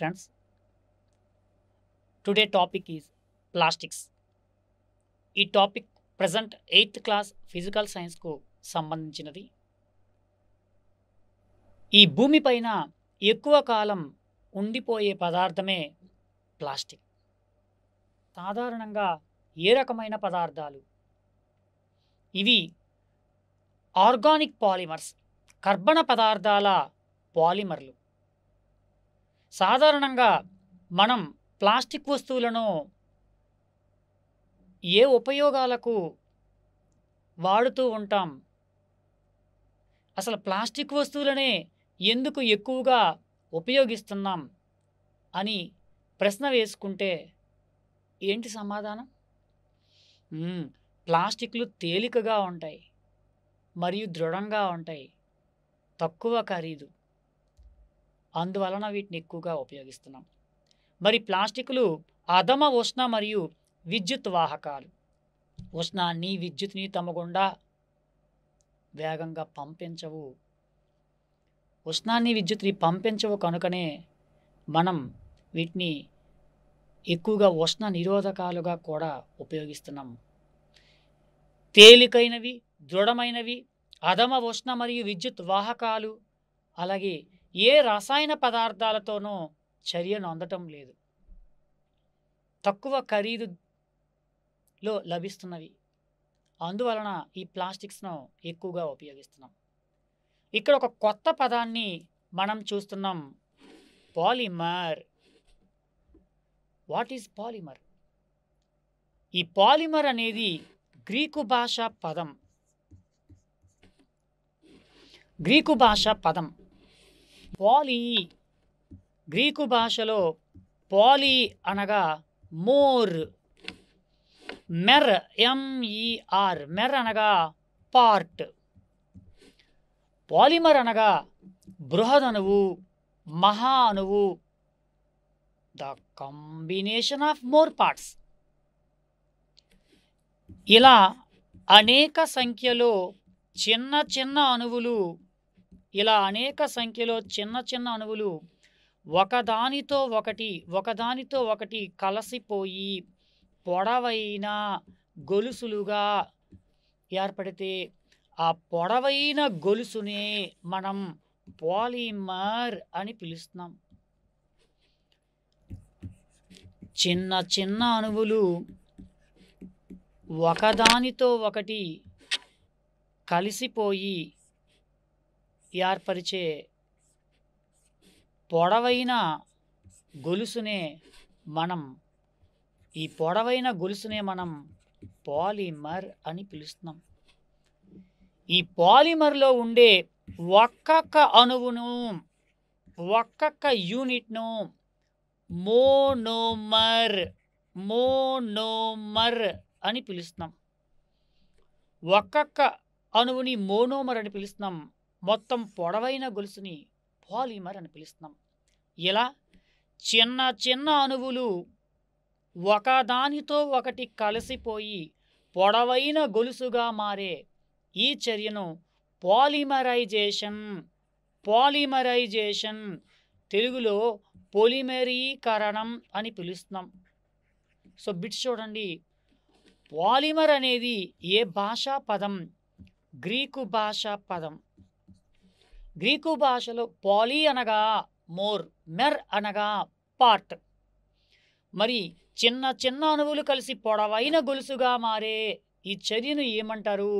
friends today topic is plastics ఈ topic present eighth class physical సైన్స్కు సంబంధించినది ఈ భూమి పైన ఎక్కువ కాలం ఉండిపోయే పదార్థమే ప్లాస్టిక్ సాధారణంగా ఏ రకమైన పదార్థాలు ఇవి ఆర్గానిక్ పాలిమర్స్ కర్బన పదార్థాల పాలిమర్లు సాధారణంగా మనం ప్లాస్టిక్ వస్తువులను ఏ ఉపయోగాలకు వాడుతూ ఉంటాం అసలు ప్లాస్టిక్ వస్తువులనే ఎందుకు ఎక్కువగా ఉపయోగిస్తున్నాం అని ప్రశ్న వేసుకుంటే ఏంటి సమాధానం ప్లాస్టిక్లు తేలికగా ఉంటాయి మరియు దృఢంగా ఉంటాయి తక్కువ ఖరీదు అందువలన వీటిని ఎక్కువగా ఉపయోగిస్తున్నాం మరి ప్లాస్టిక్లు అధమ ఉష్ణ మరియు విద్యుత్ వాహకాలు ఉష్ణాన్ని విద్యుత్ని తమ గుండా వేగంగా పంపించవు ఉష్ణాన్ని విద్యుత్ని పంపించవు కనుకనే మనం వీటిని ఎక్కువగా ఉష్ణ నిరోధకాలుగా కూడా ఉపయోగిస్తున్నాం తేలికైనవి దృఢమైనవి అధమ ఉష్ణ మరియు విద్యుత్ వాహకాలు అలాగే ఏ రసాయన పదార్థాలతోనూ చర్యను అందటం లేదు తక్కువ ఖరీదులో లభిస్తున్నవి అందువలన ఈ ప్లాస్టిక్స్ను ఎక్కువగా ఉపయోగిస్తున్నాం ఇక్కడ ఒక కొత్త పదాన్ని మనం చూస్తున్నాం పాలిమర్ వాట్ ఈజ్ పాలిమర్ ఈ పాలిమర్ అనేది గ్రీకు భాష పదం గ్రీకు భాష పదం పాలీ గ్రీకు భాషలో పాలీ అనగా మోర్ మెర్ ఎంఈఆర్ మెర్ అనగా పార్ట్ పాలిమర్ అనగా బృహదణువు మహా అణువు the combination of more parts ఇలా అనేక సంఖ్యలో చిన్న చిన్న అణువులు ఇలా అనేక సంఖ్యలో చిన్న చిన్న అణువులు ఒకదానితో ఒకటి ఒకదానితో ఒకటి కలసిపోయి పొడవైన గొలుసులుగా ఏర్పడితే ఆ పొడవైన గొలుసునే మనం పాలిమర్ అని పిలుస్తున్నాం చిన్న చిన్న అణువులు ఒకదానితో ఒకటి కలిసిపోయి ఏర్పరిచే పొడవైన గొలుసునే మనం ఈ పొడవైన గొలుసునే మనం పాలిమర్ అని పిలుస్తున్నాం ఈ పాలిమర్లో ఉండే ఒక్కొక్క అణువును ఒక్కొక్క యూనిట్ను మోనోమర్ మోనోమర్ అని పిలుస్తున్నాం ఒక్కొక్క అణువుని మోనోమర్ అని పిలుస్తున్నాం మొత్తం పొడవైన గొలుసుని పాలిమర్ అని పిలుస్తున్నాం ఇలా చిన్న చిన్న అణువులు ఒకదానితో ఒకటి కలిసిపోయి పొడవైన గొలుసుగా మారే ఈ చర్యను పాలిమరైజేషన్ పాలిమరైజేషన్ తెలుగులో పొలిమరీకరణం అని పిలుస్తున్నాం సో బిట్స్ చూడండి పాలిమర్ అనేది ఏ భాషా పదం గ్రీకు భాషా పదం గ్రీకు భాషలో పాలీ అనగా మోర్ మెర్ అనగా పార్ట్ మరి చిన్న చిన్న అణువులు కలిసి పొడవైన గొలుసుగా మారే ఈ చర్యను ఏమంటారు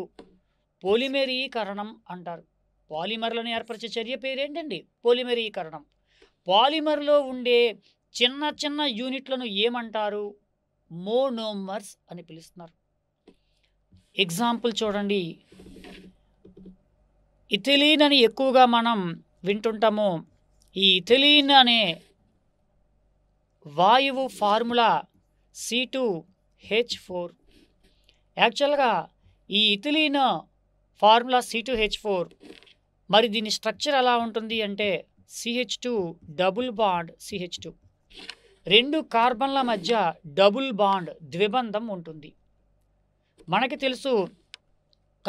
పోలిమెరీకరణం అంటారు పాలిమర్లను ఏర్పరిచే చర్య పేరేంటండి పోలిమెరీకరణం పాలిమర్లో ఉండే చిన్న చిన్న యూనిట్లను ఏమంటారు మోనోమర్స్ అని పిలుస్తున్నారు ఎగ్జాంపుల్ చూడండి ఇథిలీన్ అని ఎక్కువగా మనం వింటుంటాము ఈ ఇథిలీన్ అనే వాయువు formula C two H four యాక్చువల్గా ఈ ethylene formula C two H four మరి దీని స్ట్రక్చర్ ఎలా ఉంటుంది అంటే C H two double bond C H two రెండు కార్బన్ల మధ్య డబుల్ బాండ్ ద్విబంధం ఉంటుంది మనకి తెలుసు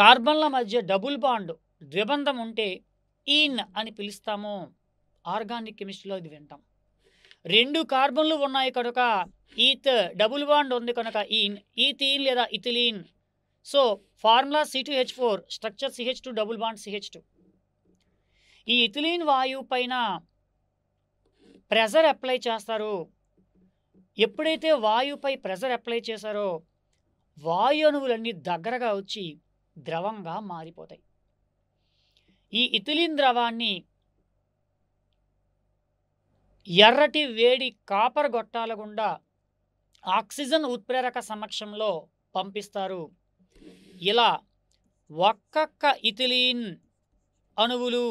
కార్బన్ల మధ్య డబుల్ బాండ్ ద్విబంధం ఉంటే ఈన్ అని పిలుస్తాము ఆర్గానిక్ కెమిస్ట్రీలో ఇది వింటాం రెండు కార్బన్లు ఉన్నాయి కనుక ఈత్ డబుల్ బాండ్ ఉంది కనుక ఈన్ ఈథీన్ లేదా ethylene so formula C two H four structure C H two double bond C H two ఈ ఇథిలీన్ వాయువు పైన ప్రెజర్ అప్లై చేస్తారు ఎప్పుడైతే వాయువుపై ప్రెజర్ అప్లై చేశారో వాయు అణువులన్నీ దగ్గరగా వచ్చి ద్రవంగా మారిపోతాయి ఈ ఇథిలిన్ ద్రవాన్ని ఎర్రటి వేడి కాపర్ గొట్టాల గుండా ఆక్సిజన్ ఉత్ప్రేరక సమక్షంలో పంపిస్తారు ఇలా ఒక్కొక్క ఇథిలీన్ అణువులు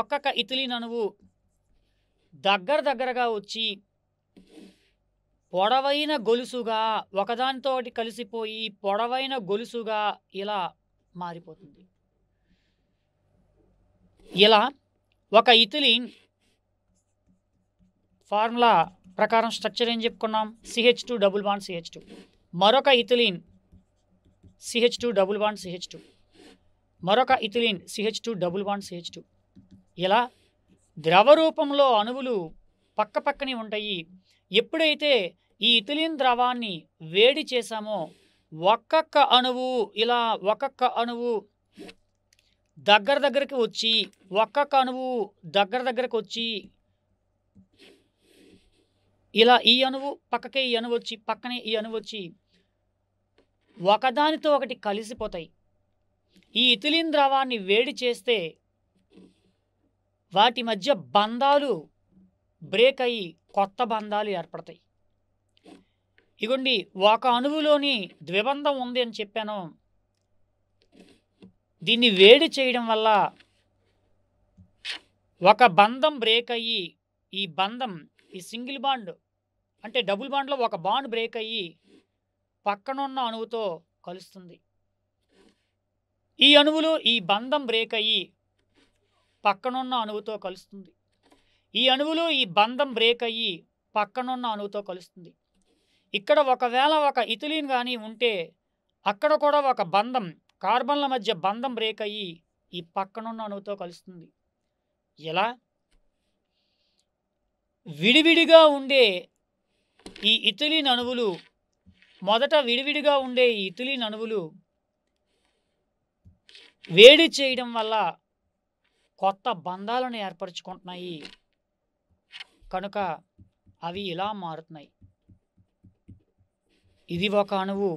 ఒక్కొక్క ఇథిలీన్ అణువు దగ్గర దగ్గరగా వచ్చి పొడవైన గొలుసుగా ఒకదానితోటి కలిసిపోయి పొడవైన గొలుసుగా ఇలా మారిపోతుంది ఇలా ఒక ఇథిలిన్ ఫార్ములా ప్రకారం స్ట్రక్చర్ ఏం చెప్పుకున్నాం C H two double bond C H two మరొక ethylene C H two double bond C H two మరొక ethylene C H two double bond C H two ఇలా ద్రవ రూపంలో అణువులు పక్క పక్కనే ఉంటాయి ఎప్పుడైతే ఈ ఇథిలీన్ ద్రవాన్ని వేడి చేశామో ఒక్కొక్క అణువు ఇలా ఒక్కొక్క అణువు దగ్గర దగ్గరికి వచ్చి ఒక్క అణువు దగ్గర దగ్గరకు వచ్చి ఇలా ఈ అణువు పక్కకే ఈ అణువు వచ్చి పక్కనే ఈ అణువు వచ్చి ఒకదానితో ఒకటి కలిసిపోతాయి ఈ ఇథిలిన్ ద్రవాన్ని వేడి చేస్తే వాటి మధ్య బంధాలు బ్రేక్ అయ్యి కొత్త బంధాలు ఏర్పడతాయి ఇగోండి ఒక అణువులోని ద్విబంధం ఉంది అని చెప్పాను దీన్ని వేడి చేయడం వల్ల ఒక బంధం బ్రేక్ అయ్యి ఈ బంధం ఈ సింగిల్ బాండ్ అంటే డబుల్ బాండ్లో ఒక బాండ్ బ్రేక్ అయ్యి పక్కనున్న అణువుతో కలుస్తుంది ఈ అణువులు ఈ బంధం బ్రేక్ అయ్యి పక్కనున్న అణువుతో కలుస్తుంది ఈ అణువులు ఈ బంధం బ్రేక్ అయ్యి పక్కనున్న అణువుతో కలుస్తుంది ఇక్కడ ఒకవేళ ఒక ఇథిలిన్ కానీ ఉంటే అక్కడ కూడా ఒక బంధం కార్బన్ల మధ్య బంధం బ్రేక్ అయ్యి ఈ పక్కనున్న అణువుతో కలుస్తుంది ఎలా విడివిడిగా ఉండే ఈ ఇథిలీన్ అణువులు మొదట విడివిడిగా ఉండే ఈ ఇథిలీన్ అణువులు వేడి చేయడం వల్ల కొత్త బంధాలను ఏర్పరచుకుంటున్నాయి కనుక అవి ఇలా మారుతున్నాయి ఇది ఒక అణువు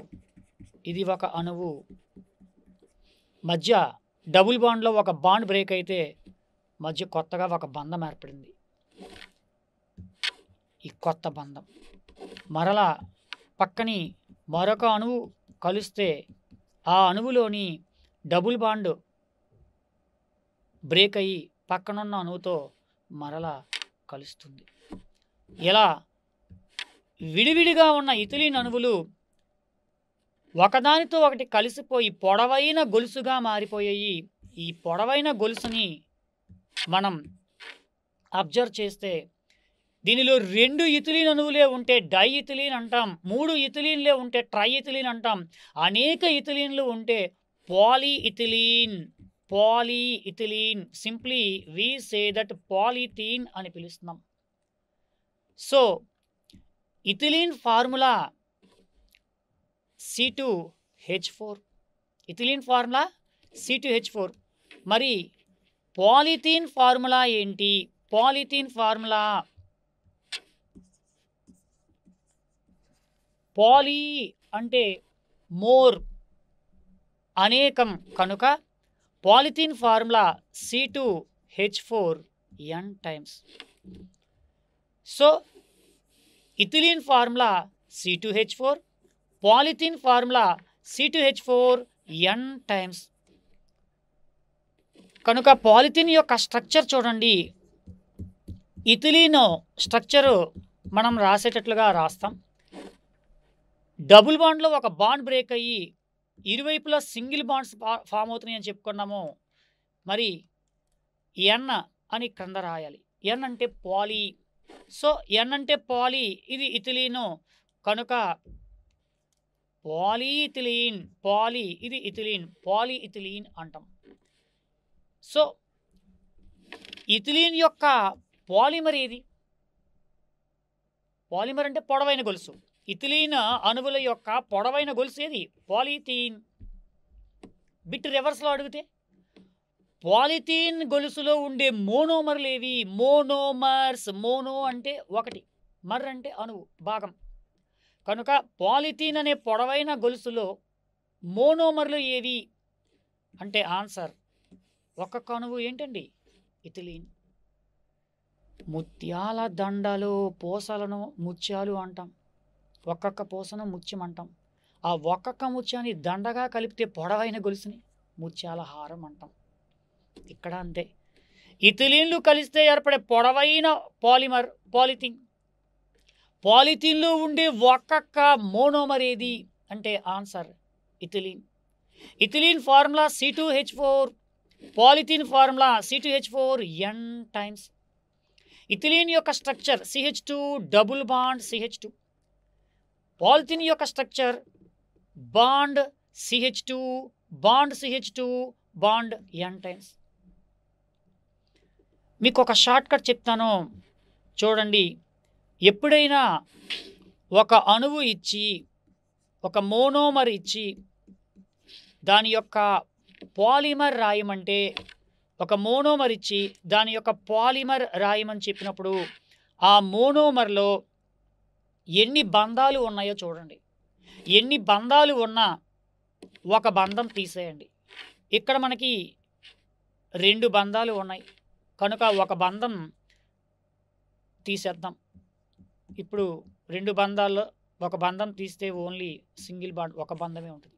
ఇది ఒక అణువు మధ్య డబుల్ బాండ్లో ఒక బాండ్ బ్రేక్ అయితే మధ్య కొత్తగా ఒక బంధం ఏర్పడింది ఈ కొత్త బంధం మరలా పక్కని మరొక అణువు కలిస్తే ఆ అణువులోని డబుల్ బాండ్ బ్రేక్ అయ్యి పక్కనున్న అణువుతో మరలా కలుస్తుంది ఇలా విడివిడిగా ఉన్న ఇథిలీన్ అణువులు ఒకదానితో ఒకటి కలిసిపోయి పొడవైన గొలుసుగా మారిపోయాయి ఈ పొడవైన గొలుసుని మనం అబ్జర్వ్ చేస్తే దీనిలో రెండు ఇథిలీన్ అణువులే ఉంటే డై ఇథిలీన్ అంటాం మూడు ఇథిలీన్లే ఉంటే ట్రై ఇథిలీన్ అంటాం అనేక ఇథిలీన్లు ఉంటే poly ethylene poly ethylene simply we say that polythene అని పిలుస్తున్నాం so ethylene formula C two H four ethylene formula C two H four మరి పాలిథీన్ ఫార్ములా ఏంటి పాలిథీన్ ఫార్ములా పాలీ అంటే మోర్ అనేకం కనుక polythene formula C two H four N times so ethylene formula C two H four polythene formula C two H four N times కనుక polythene యొక్క structure చూడండి ఇథిలీనో structure మనం రాసేటట్లుగా రాస్తాం డబుల్ బాండ్లో ఒక బాండ్ బ్రేక్ అయ్యి ఇరువైపులా సింగిల్ బాండ్స్ ఫామ్ అవుతున్నాయి అని చెప్పుకున్నాము మరి ఎన్ అని క్రింద రాయాలి ఎన్ అంటే పాలీ సో ఎన్ అంటే పాలీ ఇది ఇథిలీను కనుక పాలీఇథిలీన్ పాలీ ఇది ఇథిలీన్ పాలీఇథిలీన్ అంటాం సో ఇథిలీన్ యొక్క పాలిమర్ ఏది పాలిమర్ అంటే పొడవైన గొలుసు ఇథిలీన్ అణువుల యొక్క పొడవైన గొలుసు ఏది పాలిథీన్ బిట్ రివర్స్లో అడిగితే పాలిథీన్ గొలుసులో ఉండే మోనోమర్లు ఏవి మోనోమర్స్ మోనో అంటే ఒకటి మర్ అంటే అణువు భాగం కనుక పాలిథీన్ అనే పొడవైన గొలుసులో మోనోమర్లు ఏవి అంటే ఆన్సర్ ఒక కణువు ఏంటండి ఇథిలీన్ ముత్యాల దండలు పూసలను ముత్యాలు అంటాం ఒక్కొక్క పూసను ముత్యం అంటాం ఆ ఒక్కొక్క ముత్యాన్ని దండగా కలిపితే పొడవైన గొలుసుని ముత్యాల హారం అంటాం ఇక్కడ అంతే ఇథిలీన్లు కలిస్తే ఏర్పడే పొడవైన పాలిమర్ పాలిథిన్ పాలిథిన్లో ఉండే ఒక్కొక్క మోనోమర్ ఏది అంటే answer ethylene ethylene formula C two H four polythene formula C two H four N times ethylene యొక్క structure C H two double bond C H two polythene యొక్క structure bond C H two bond C H two bond N times మీకు ఒక short cut చెప్తాను చూడండి ఎప్పుడైనా ఒక అణువు ఇచ్చి ఒక మోనోమర్ ఇచ్చి దాని యొక్క పాలిమర్ రాయమంటే ఒక మోనోమర్ ఇచ్చి దాని యొక్క పాలిమర్ రాయమని చెప్పినప్పుడు ఆ మోనోమర్లో ఎన్ని బంధాలు ఉన్నాయో చూడండి ఎన్ని బంధాలు ఉన్నా ఒక బంధం తీసేయండి ఇక్కడ మనకి రెండు బంధాలు ఉన్నాయి కనుక ఒక బంధం తీసేద్దాం ఇప్పుడు రెండు బంధాల్లో ఒక బంధం తీస్తే ఓన్లీ సింగిల్ బాండ్ ఒక బంధమే ఉంటుంది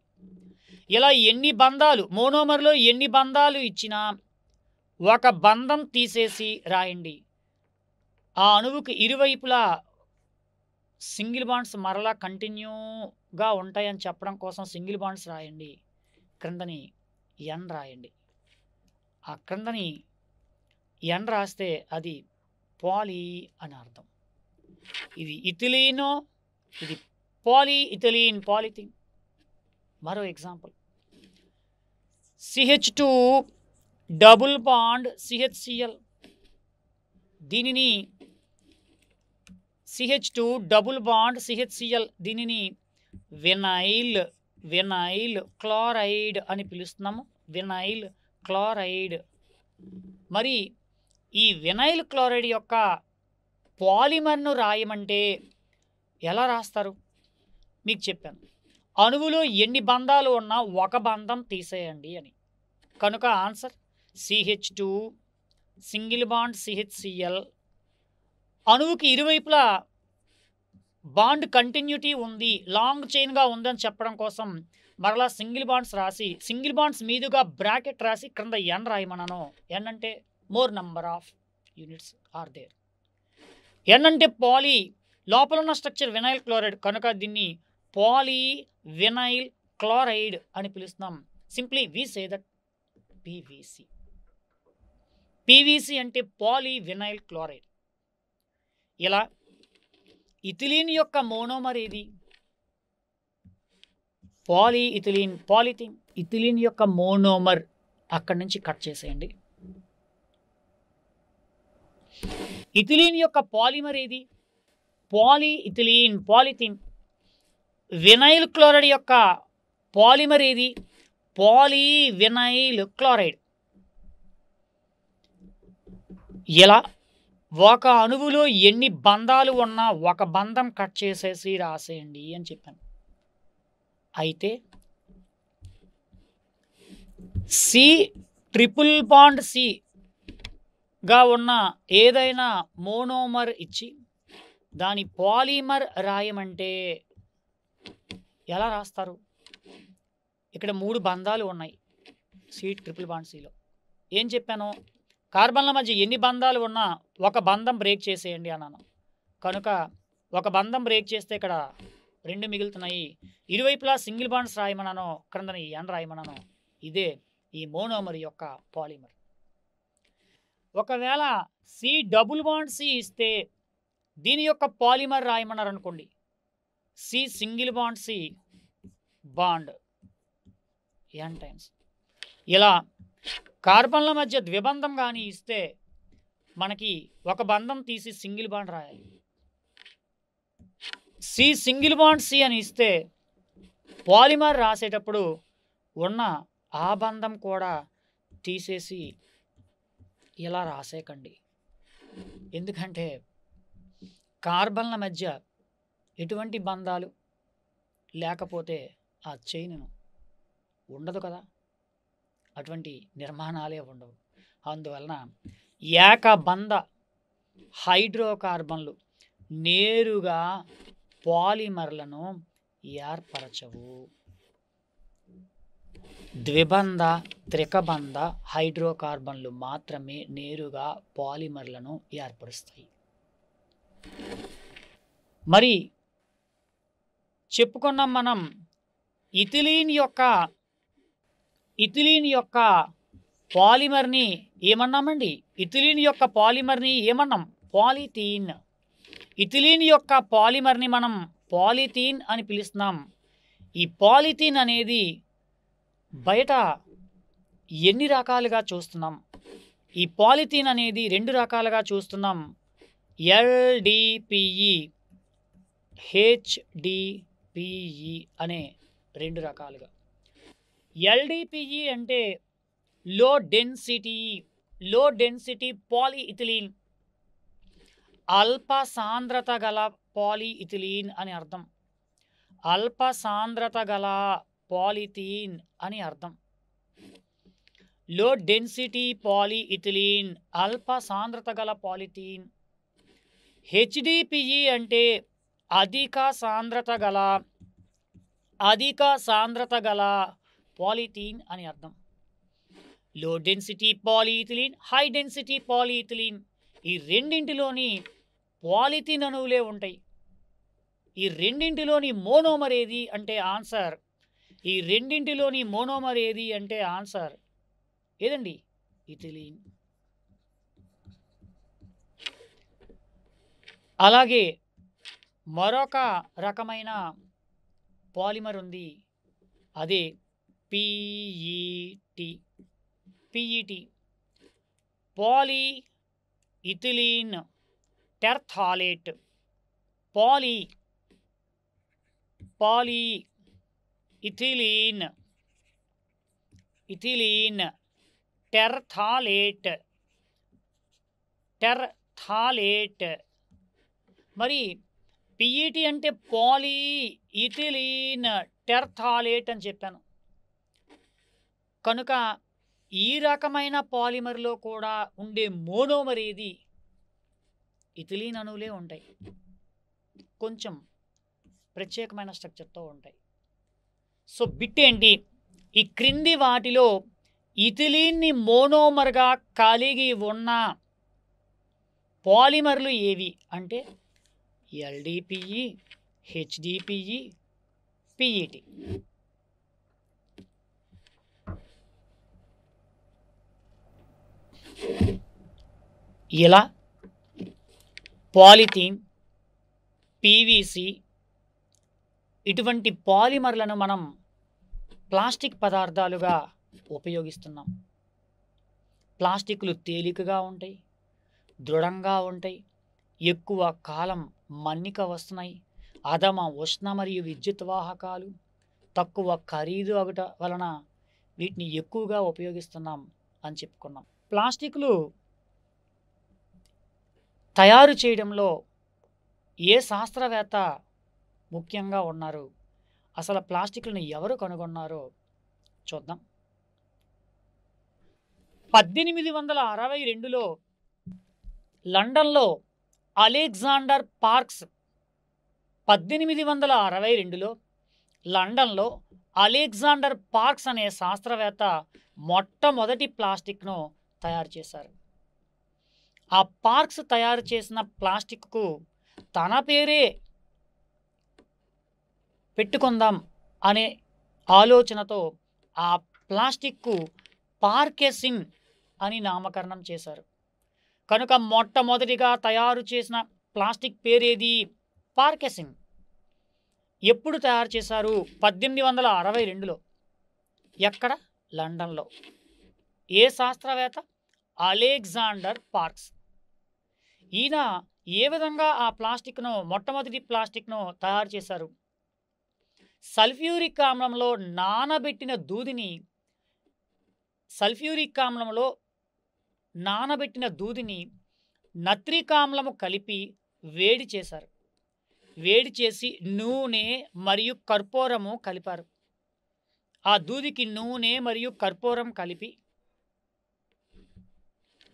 ఇలా ఎన్ని బంధాలు మోనోమర్లో ఎన్ని బంధాలు ఇచ్చినా ఒక బంధం తీసేసి రాయండి ఆ అణువుకి ఇరువైపులా సింగిల్ బాండ్స్ మరలా కంటిన్యూగా ఉంటాయని చెప్పడం కోసం సింగిల్ బాండ్స్ రాయండి క్రిందని ఎన్ రాయండి ఆ క్రిందని ఎన్ రాస్తే అది పాలి అని అర్థం ఇది ఇథిలీను ఇది పాలీ ఇథిలీన్ పాలిథిన్ మరో example C H two double bond C H C L దీనిని C H two double bond C H C L దీనిని వినైల్ వినైల్ క్లోరైడ్ అని పిలుస్తున్నాము వినైల్ క్లోరైడ్ మరి ఈ వినైల్ క్లోరైడ్ యొక్క పాలిమర్ను రాయమంటే ఎలా రాస్తారు మీకు చెప్పాను అణువులో ఎన్ని బంధాలు ఉన్నా ఒక బంధం తీసేయండి అని కనుక answer C H two single bond C H C L అణువుకి ఇరువైపులా బాండ్ కంటిన్యూటీ ఉంది లాంగ్ చైన్గా ఉందని చెప్పడం కోసం మరలా సింగిల్ బాండ్స్ రాసి సింగిల్ బాండ్స్ మీదుగా బ్రాకెట్ రాసి క్రింద ఎన్ రాయమనను ఎన్ అంటే more number of units are there N అంటే పాలీ లోపల ఉన్న స్ట్రక్చర్ వినైల్ క్లోరైడ్ కనుక దీన్ని పాలీ వినైల్ క్లోరైడ్ అని పిలుస్తాం simply we say that PVC PVC అంటే పాలీ వినైల్ క్లోరైడ్ ఇలా ఇథిలీన్ యొక్క మోనోమర్ ఏది పాలీ ఇథిలీన్ పాలిథిన్ ఇథిలీన్ యొక్క మోనోమర్ అక్కడి నుంచి కట్ చేసేయండి ఇథిలీన్ యొక్క పాలిమర్ ఏది poly ethylene polythene vinyl chloride యొక్క పాలిమర్ ఏది పాలీ వినైల్ క్లోరైడ్ ఇలా ఒక అణువులో ఎన్ని బంధాలు ఉన్నా ఒక బంధం కట్ చేసేసి రాసేయండి అని చెప్పాను అయితే సి ట్రిపుల్ బాండ్ సి గా ఉన్న ఏదైనా మోనోమర్ ఇచ్చి దాని పాలిమర్ రాయమంటే ఎలా రాస్తారు ఇక్కడ మూడు బంధాలు ఉన్నాయి సీట్ ట్రిపుల్ బాండ్ సీలో ఏం చెప్పాను కార్బన్ల మధ్య ఎన్ని బంధాలు ఉన్నా ఒక బంధం బ్రేక్ చేసేయండి అన్నాను కనుక ఒక బంధం బ్రేక్ చేస్తే ఇక్కడ రెండు మిగులుతున్నాయి ఇరువైపులా సింగిల్ బాండ్స్ రాయమన్నాను క్రిందని ఈ ఎన్ రాయమన్నాను ఇదే ఈ మోనోమర్ యొక్క పాలిమర్ ఒకవేళ సి డబుల్ బాండ్ సి ఇస్తే దీని యొక్క పాలిమర్ రాయమన్నారు అనుకోండి C single bond C bond N times ఇలా కార్బన్ల మధ్య ద్విబంధం కానీ ఇస్తే మనకి ఒక బంధం తీసి సింగిల్ బాండ్ రాయాలి సి సింగిల్ బాండ్ సి అని ఇస్తే పాలిమర్ రాసేటప్పుడు ఉన్న ఆ బంధం కూడా తీసేసి ఇలా రాసేకండి ఎందుకంటే కార్బన్ల మధ్య ఎటువంటి బంధాలు లేకపోతే ఆ చైన్ను ఉండదు కదా అటువంటి నిర్మాణాలే ఉండవు అందువలన ఏకబంధ హైడ్రోకార్బన్లు నేరుగా పాలిమర్లను ఏర్పరచవు ద్విబంధ త్రికబంధ హైడ్రోకార్బన్లు మాత్రమే నేరుగా పాలిమర్లను ఏర్పరుస్తాయి మరి చెప్పుకున్నాం మనం ఇథిలీన్ యొక్క ఇథిలీన్ యొక్క పాలిమర్ని ఏమన్నామండి ఇథిలీన్ యొక్క పాలిమర్ని ఏమన్నాం పాలిథీన్ ఇథిలీన్ యొక్క పాలిమర్ని మనం పాలిథీన్ అని పిలుస్తున్నాం ఈ పాలిథీన్ అనేది బయట ఎన్ని రకాలుగా చూస్తున్నాం ఈ పాలిథీన్ అనేది రెండు రకాలుగా చూస్తున్నాం ఎల్డిపిఈ హెచ్డిపిఈ అనే రెండు రకాలుగా ఎల్డిపిఈ అంటే లో డెన్సిటీ లో డెన్సిటీ పాలిఇథిలీన్ అల్ప సాంద్రత గల పాలిఇథిలీన్ అని అర్థం అల్ప సాంద్రత గల పాలిథీన్ అని అర్థం లో డెన్సిటీ పాలిఇథిలీన్ అల్ప సాంద్రత గల పాలిథీన్ హెచ్డిపిఈ అంటే అధిక సాంద్రత గల అధిక సాంద్రత గల పాలిథీన్ అని అర్థం low density polyethylene high density polyethylene ఈ రెండింటిలోని పాలిథీన్ అణువులే ఉంటాయి ఈ రెండింటిలోని మోనోమర్ ఏది అంటే ఆన్సర్ ఈ రెండింటిలోని మోనోమర్ ఏది అంటే ఆన్సర్ ఏదండి ఇథిలీన్ అలాగే మరొక రకమైన పాలిమర్ ఉంది అదే PET PET poly ethylene terephthalate poly poly ethylene ethylene terephthalate terephthalate మరి పిఈటి అంటే పాలీ ఇథిలీన్ టెర్థాలేట్ అని చెప్పాను కనుక ఈ రకమైన పాలిమర్లో కూడా ఉండే మోనోమర్ ఏది ఇథిలీన్ అణువులే ఉంటాయి కొంచెం ప్రత్యేకమైన స్ట్రక్చర్తో ఉంటాయి సో బిట్ ఏంటి ఈ క్రింది వాటిలో ఇథిలీన్ని మోనోమర్గా కలిగి ఉన్న పాలిమర్లు ఏవి అంటే ఎల్డిపిఈ హెచ్డిపిఈ పిఈటి ఇలా పాలిథీన్ పీవీసీ ఇటువంటి పాలిమర్లను మనం ప్లాస్టిక్ పదార్థాలుగా ఉపయోగిస్తున్నాం ప్లాస్టిక్లు తేలికగా ఉంటాయి దృఢంగా ఉంటాయి ఎక్కువ కాలం మన్నిక వస్తున్నాయి అధమ ఉష్ణ మరియు విద్యుత్ వాహకాలు తక్కువ ఖరీదు అగుట వలన వీటిని ఎక్కువగా ఉపయోగిస్తున్నాం అని చెప్పుకున్నాం ప్లాస్టిక్లు తయారు చేయడంలో ఏ శాస్త్రవేత్త ముఖ్యంగా ఉన్నారు అసలు ప్లాస్టిక్లను ఎవరు కనుగొన్నారో చూద్దాం పద్దెనిమిది వందల అరవై రెండులో లండన్లో అలెగ్జాండర్ పార్క్స్ పద్దెనిమిది వందల అరవై రెండులో లండన్లో అలెగ్జాండర్ పార్క్స్ అనే శాస్త్రవేత్త మొట్టమొదటి ప్లాస్టిక్ను తయారు చేశారు ఆ పార్క్స్ తయారు చేసిన ప్లాస్టిక్కు తన పేరే పెట్టుకుందాం అనే ఆలోచనతో ఆ ప్లాస్టిక్కు పార్కెసిన్ అని నామకరణం చేశారు కనుక మొట్టమొదటిగా తయారు చేసిన ప్లాస్టిక్ పేరేది పార్కెసిన్ ఎప్పుడు తయారు చేశారు పద్దెనిమిది వందల అరవై రెండులో ఎక్కడ లండన్లో ఏ శాస్త్రవేత్త అలెగ్జాండర్ పార్క్స్ ఈయన ఏ విధంగా ఆ ప్లాస్టిక్ను మొట్టమొదటి ప్లాస్టిక్ను తయారు చేశారు సల్ఫ్యూరిక్ ఆమ్లంలో నానబెట్టిన దూదిని సల్ఫ్యూరిక్ ఆమ్లంలో నానబెట్టిన దూదిని నత్రికామ్లము కలిపి వేడి చేశారు వేడి చేసి నూనె మరియు కర్పూరము కలిపారు ఆ దూదికి నూనె మరియు కర్పూరం కలిపి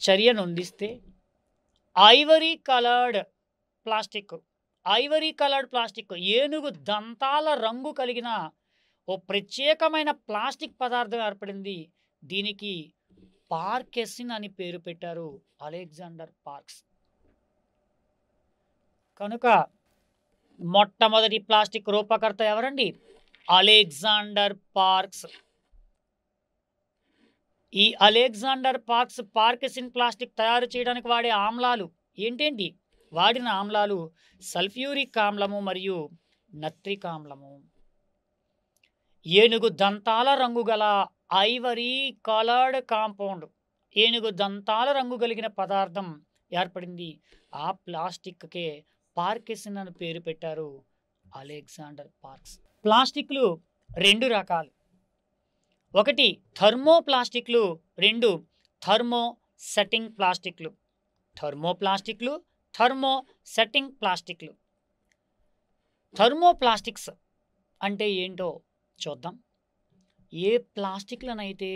చర్యను అందిస్తే ivory coloured plastic ivory coloured plastic ఏనుగు దంతాల రంగు కలిగిన ఓ ప్రత్యేకమైన ప్లాస్టిక్ పదార్థం ఏర్పడింది దీనికి పార్కెసిన్ అని పేరు పెట్టారు అలెగ్జాండర్ పార్క్స్ కనుక మొట్టమొదటి ప్లాస్టిక్ రూపకర్త ఎవరండి అలెగ్జాండర్ పార్క్స్ ఈ అలెగ్జాండర్ పార్క్స్ పార్కెసిన్ ప్లాస్టిక్ తయారు చేయడానికి వాడే ఆమ్లాలు ఏంటేంటి వాడిన ఆమ్లాలు సల్ఫ్యూరిక్ ఆమ్లము మరియు నత్రిక్ ఆమ్లము ఏనుగు దంతాల రంగు గల ఐవరీ కలర్డ్ కాంపౌండ్ ఏనుగు దంతాల రంగు కలిగిన పదార్థం ఏర్పడింది ఆ ప్లాస్టిక్కే పార్కిసన్ అని పేరు పెట్టారు అలెగ్జాండర్ పార్క్స్ ప్లాస్టిక్లు రెండు రకాలు ఒకటి థర్మో ప్లాస్టిక్లు రెండు థర్మో సెట్టింగ్ ప్లాస్టిక్లు థర్మో ప్లాస్టిక్లు థర్మో సెట్టింగ్ ప్లాస్టిక్లు థర్మోప్లాస్టిక్స్ అంటే ఏంటో చూద్దాం ఏ ప్లాస్టిక్లనైతే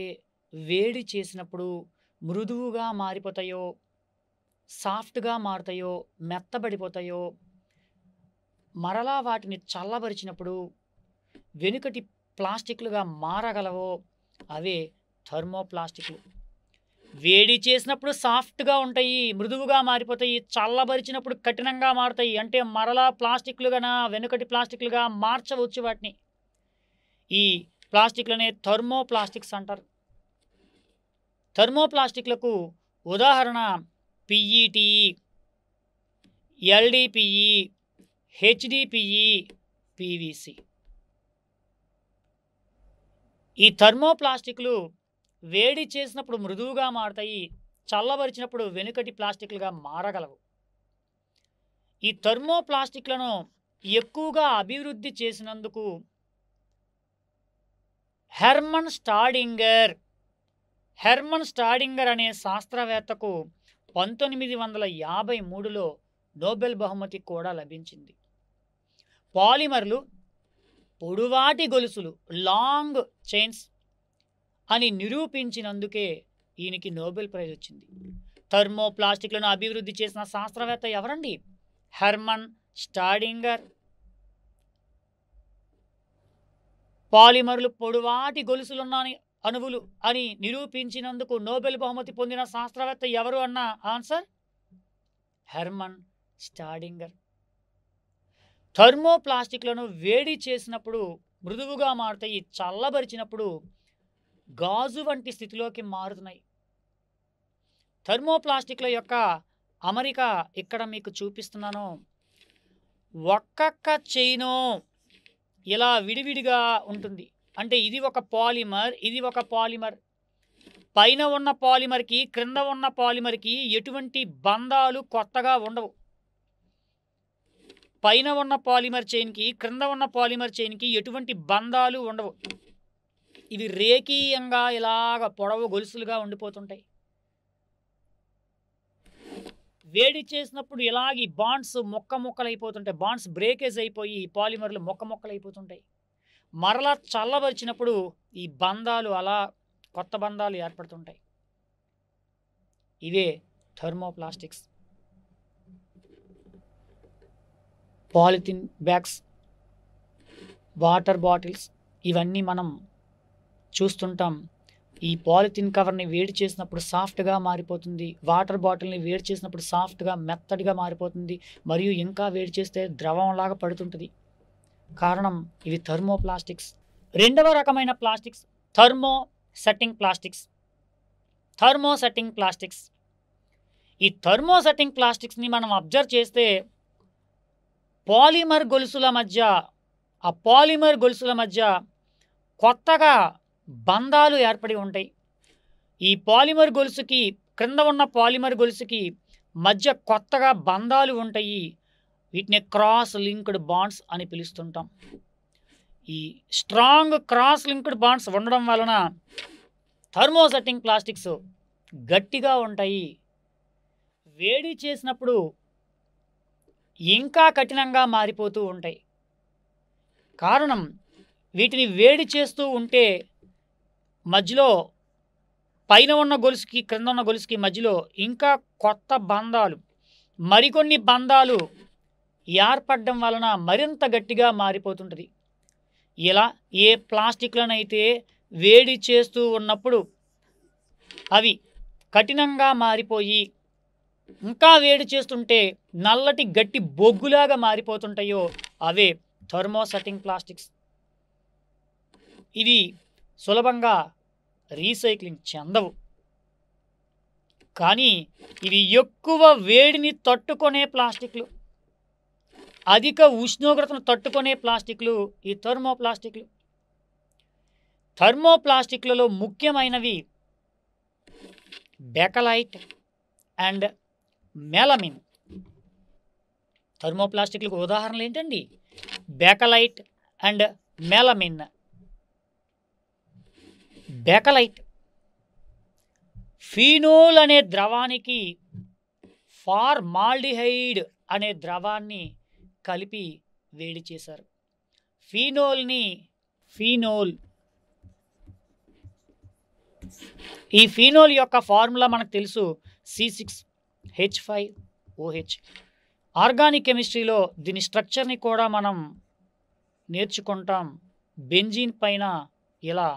వేడి చేసినప్పుడు మృదువుగా మారిపోతాయో సాఫ్ట్గా మారుతాయో మెత్తబడిపోతాయో మరలా వాటిని చల్లబరిచినప్పుడు వెనుకటి ప్లాస్టిక్లుగా మారగలవో అవే థర్మోప్లాస్టిక్లు వేడి చేసినప్పుడు సాఫ్ట్గా ఉంటాయి మృదువుగా మారిపోతాయి చల్లబరిచినప్పుడు కఠినంగా మారుతాయి అంటే మరలా ప్లాస్టిక్లుగానా వెనుకటి ప్లాస్టిక్లుగా మార్చవచ్చు వాటిని ఈ ప్లాస్టిక్లనే థర్మో ప్లాస్టిక్స్ అంటారు థర్మో ప్లాస్టిక్లకు ఉదాహరణ పిఈటీ ఎల్డిపిఈ హెచ్డిపిఈ పీవీసీ ఈ థర్మోప్లాస్టిక్లు వేడి చేసినప్పుడు మృదువుగా మారుతాయి చల్లబరిచినప్పుడు వెనుకటి ప్లాస్టిక్లుగా మారగలవు ఈ థర్మోప్లాస్టిక్లను ఎక్కువగా అభివృద్ధి చేసినందుకు హెర్మన్ స్టాడింగర్ హెర్మన్ స్టాడింగర్ అనే శాస్త్రవేత్తకు పంతొమ్మిది వందల యాభై మూడులో నోబెల్ బహుమతి కూడా లభించింది పాలిమర్లు పొడువాటి గొలుసులు లాంగ్ చైన్స్ అని నిరూపించినందుకే ఈయనకి నోబెల్ ప్రైజ్ వచ్చింది థర్మోప్లాస్టిక్లను అభివృద్ధి చేసిన శాస్త్రవేత్త ఎవరండి హెర్మన్ స్టాడింగర్ పాలిమర్లు పొడువాటి గొలుసులున్నాయి అణువులు అని నిరూపించినందుకు నోబెల్ బహుమతి పొందిన శాస్త్రవేత్త ఎవరు అన్న ఆన్సర్ హెర్మన్ స్టాడింగర్ థర్మోప్లాస్టిక్లను వేడి చేసినప్పుడు మృదువుగా మారుతాయి చల్లబరిచినప్పుడు గాజు వంటి స్థితిలోకి మారుతున్నాయి థర్మోప్లాస్టిక్ల యొక్క అమరిక ఇక్కడ మీకు చూపిస్తున్నాను ఒక్కొక్క చైను ఇలా విడివిడిగా ఉంటుంది అంటే ఇది ఒక పాలిమర్ ఇది ఒక పాలిమర్ పైన ఉన్న పాలిమర్కి క్రింద ఉన్న పాలిమర్కి ఎటువంటి బంధాలు కొత్తగా ఉండవు పైన ఉన్న పాలిమర్ చైన్కి క్రింద ఉన్న పాలిమర్ చైన్కి ఎటువంటి బంధాలు ఉండవు ఇవి రేఖీయంగా ఇలాగ పొడవు గొలుసులుగా ఉండిపోతుంటాయి వేడి చేసినప్పుడు ఇలాగ ఈ బాండ్స్ మొక్క మొక్కలైపోతుంటాయి బాండ్స్ బ్రేకేజ్ అయిపోయి ఈ పాలిమర్లు మొక్క మొక్కలైపోతుంటాయి మరలా చల్లబరిచినప్పుడు ఈ బంధాలు అలా కొత్త బంధాలు ఏర్పడుతుంటాయి ఇవే thermoplastics polythene bags water bottles ఇవన్నీ మనం చూస్తుంటాం ఈ పాలిథిన్ కవర్ని వేడి చేసినప్పుడు సాఫ్ట్గా మారిపోతుంది వాటర్ బాటిల్ని వేడి చేసినప్పుడు సాఫ్ట్గా మెత్తడిగా మారిపోతుంది మరియు ఇంకా వేడి చేస్తే ద్రవంలాగా పడుతుంటుంది కారణం ఇవి థర్మోప్లాస్టిక్స్ రెండవ రకమైన plastics thermo setting plastics thermo setting plastics ఈ థర్మో సెట్టింగ్ ప్లాస్టిక్స్ని మనం అబ్జర్వ్ చేస్తే పాలిమర్ గొలుసుల మధ్య ఆ పాలిమర్ గొలుసుల మధ్య కొత్తగా బంధాలు ఏర్పడి ఉంటాయి ఈ పాలిమర్ గొలుసుకి క్రింద ఉన్న పాలిమర్ గొలుసుకి మధ్య కొత్తగా బంధాలు ఉంటాయి వీటిని క్రాస్ లింక్డ్ బాండ్స్ అని పిలుస్తుంటాం ఈ స్ట్రాంగ్ క్రాస్ లింక్డ్ బాండ్స్ ఉండడం వలన థర్మోసెట్టింగ్ ప్లాస్టిక్స్ గట్టిగా ఉంటాయి వేడి చేసినప్పుడు ఇంకా కఠినంగా మారిపోతూ ఉంటాయి కారణం వీటిని వేడి చేస్తూ ఉంటే మధ్యలో పైన ఉన్న గొలుసుకి క్రింద ఉన్న గొలుసుకి మధ్యలో ఇంకా కొత్త బంధాలు మరికొన్ని బంధాలు ఏర్పడడం వలన మరింత గట్టిగా మారిపోతుంటుంది ఇలా ఏ ప్లాస్టిక్లనైతే వేడి చేస్తూ ఉన్నప్పుడు అవి కఠినంగా మారిపోయి ఇంకా వేడి చేస్తుంటే నల్లటి గట్టి బొగ్గులాగా మారిపోతుంటాయో అవే థర్మోసెటింగ్ ప్లాస్టిక్స్ ఇది సులభంగా రీసైక్లింగ్ చెందవు కానీ ఇవి ఎక్కువ వేడిని తట్టుకునే ప్లాస్టిక్లు అధిక ఉష్ణోగ్రతను తట్టుకునే ప్లాస్టిక్లు ఈ థర్మోప్లాస్టిక్లు థర్మోప్లాస్టిక్లలో ముఖ్యమైనవి బెకలైట్ అండ్ మెలమిన్ థర్మోప్లాస్టిక్లకు ఉదాహరణలు ఏంటండి Bakelite and melamine Bakelite phenol అనే ద్రవానికి ఫార్మాల్డిహైడ్ అనే ద్రవాన్ని కలిపి వేడి చేశారు ఫీనోల్ని ఫీనోల్ ఈ ఫీనోల్ యొక్క ఫార్ములా మనకు తెలుసు C six H five O H organic కెమిస్ట్రీలో దీని స్ట్రక్చర్ని కూడా మనం నేర్చుకుంటాం బెంజీన్ పైన ఇలా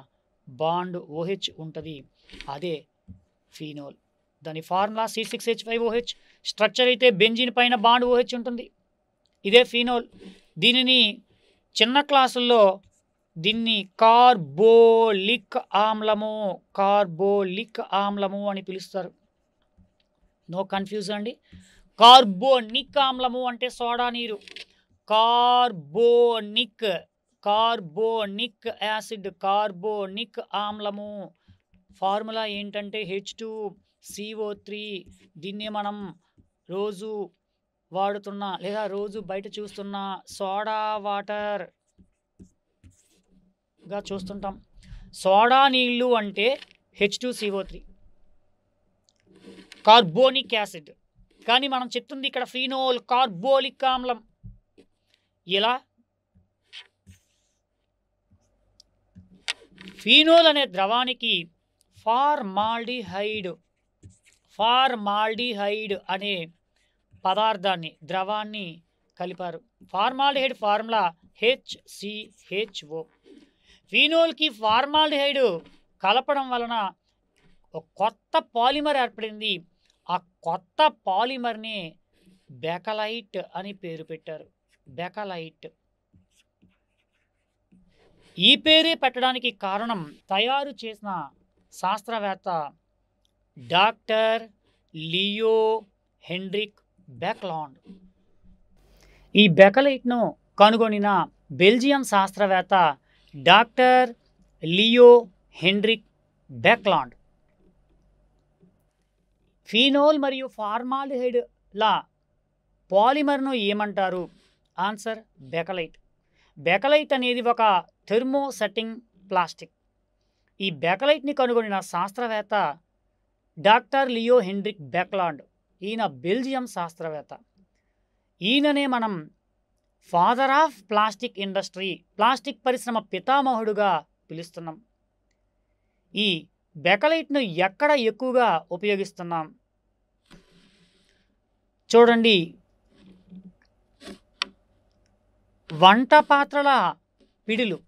బాండ్ ఓహెచ్ ఉంటుంది అదే ఫీనోల్ దాని formula C six H five O H structure అయితే బెంజిన్ పైన బాండ్ ఓహెచ్ ఉంటుంది ఇదే ఫీనోల్ దీనిని చిన్న క్లాసుల్లో దీన్ని కార్బోలిక్ ఆమ్లము కార్బోలిక్ ఆమ్లము అని పిలుస్తారు నో కన్ఫ్యూజ్ అండి కార్బోనిక్ ఆమ్లము అంటే సోడా నీరు కార్బోనిక్ కార్బోనిక్ యాసిడ్ కార్బోనిక్ ఆమ్లము ఫార్ములా ఏంటంటే హెచ్ టూ సిఓ త్రీ దీన్ని మనం రోజు వాడుతున్న లేదా రోజు బయట చూస్తున్న సోడా వాటర్గా చూస్తుంటాం సోడా నీళ్ళు అంటే H two C O three carbonic acid కానీ మనం చెప్తుంది ఇక్కడ ఫీనోల్ కార్బోలిక్ ఆమ్లం ఇలా ఫీనోల్ అనే ద్రవానికి ఫార్మాల్డిహైడ్ ఫార్మాల్డిహైడ్ అనే పదార్థాన్ని ద్రవాన్ని కలిపారు ఫార్మాల్డిహైడ్ ఫార్ములా హెచ్సిహెచ్ఓ ఫీనోల్కి ఫార్మాల్డిహైడ్ కలపడం వలన ఒక కొత్త పాలిమర్ ఏర్పడింది ఆ కొత్త పాలిమర్ని బెకలైట్ అని పేరు పెట్టారు బెకలైట్ ఈ పేరే పెట్టడానికి కారణం తయారు చేసిన శాస్త్రవేత్త డాక్టర్ లియో హెన్రిక్ బెక్లాండ్ ఈ బెకలైట్ను కనుగొనిన బెల్జియం శాస్త్రవేత్త doctor Leo Henrik Baekeland phenol మరియు ఫార్మాలిహైడ్ల పాలిమర్ను ఏమంటారు ఆన్సర్ బెకలైట్ బెకలైట్ అనేది ఒక థెర్మోసెటింగ్ ప్లాస్టిక్ ఈ బెకలైట్ని కనుగొనిన శాస్త్రవేత్త డాక్టర్ లియో హెన్రిక్ బెక్లాండ్ ఈయన బెల్జియం శాస్త్రవేత్త ఈయననే మనం father of plastic industry plastic పరిశ్రమ పితామహుడుగా పిలుస్తున్నాం ఈ బెకలైట్ను ఎక్కడ ఎక్కువగా ఉపయోగిస్తున్నాం చూడండి వంట పాత్రల పిడులు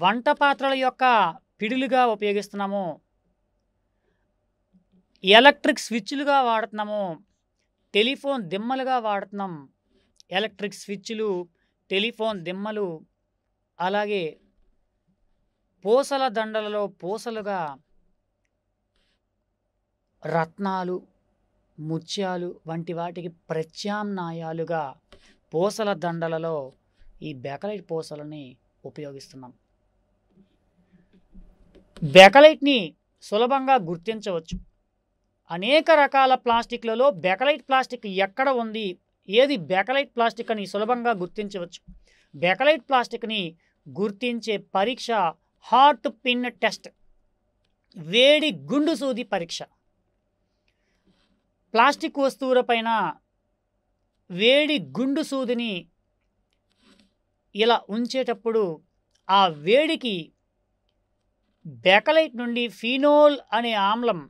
వంట పాత్రల యొక్క పిడులుగా ఉపయోగిస్తున్నాము ఎలక్ట్రిక్ స్విచ్లుగా వాడుతున్నాము టెలిఫోన్ దిమ్మలుగా వాడుతున్నాం ఎలక్ట్రిక్ స్విచ్లు టెలిఫోన్ దిమ్మలు అలాగే పూసల దండలలో పూసలుగా రత్నాలు ముత్యాలు వంటి వాటికి ప్రత్యామ్నాయాలుగా పూసల దండలలో ఈ బెకలైట్ పూసలని ఉపయోగిస్తున్నాం బెకలైట్ని సులభంగా గుర్తించవచ్చు అనేక రకాల ప్లాస్టిక్లలో బెకలైట్ ప్లాస్టిక్ ఎక్కడ ఉంది ఏది బెకలైట్ ప్లాస్టిక్ అని సులభంగా గుర్తించవచ్చు బెకలైట్ ప్లాస్టిక్ని గుర్తించే పరీక్ష హార్ట్ పిన్ టెస్ట్ వేడి గుండు సూది పరీక్ష ప్లాస్టిక్ వస్తువులపైన వేడి గుండు సూదిని ఇలా ఉంచేటప్పుడు ఆ వేడికి బెకలైట్ నుండి ఫీనోల్ అనే ఆమ్లం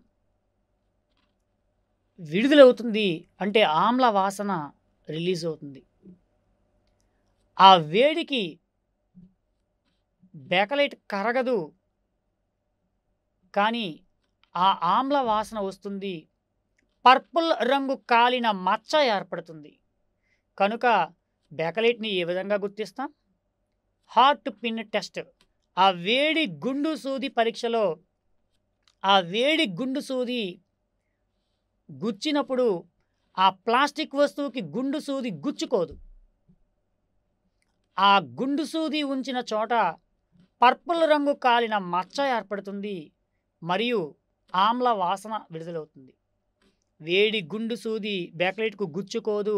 విడుదలవుతుంది అంటే ఆమ్ల వాసన రిలీజ్ అవుతుంది ఆ వేడికి బెకలైట్ కరగదు కానీ ఆ ఆమ్ల వాసన వస్తుంది పర్పుల్ రంగు కాలిన మచ్చ ఏర్పడుతుంది కనుక బెకలైట్ని ఏ విధంగా గుర్తిస్తాం హార్ట్ పిన్ టెస్ట్ ఆ వేడి గుండు సూది పరీక్షలో ఆ వేడి గుండు సూది గుచ్చినప్పుడు ఆ ప్లాస్టిక్ వస్తువుకి గుండు సూది గుచ్చుకోదు ఆ గుండు సూది ఉంచిన చోట పర్పుల్ రంగు కాలిన మచ్చ ఏర్పడుతుంది మరియు ఆమ్ల వాసన విడుదలవుతుంది వేడి గుండు సూది బ్యాక్లెట్కు గుచ్చుకోదు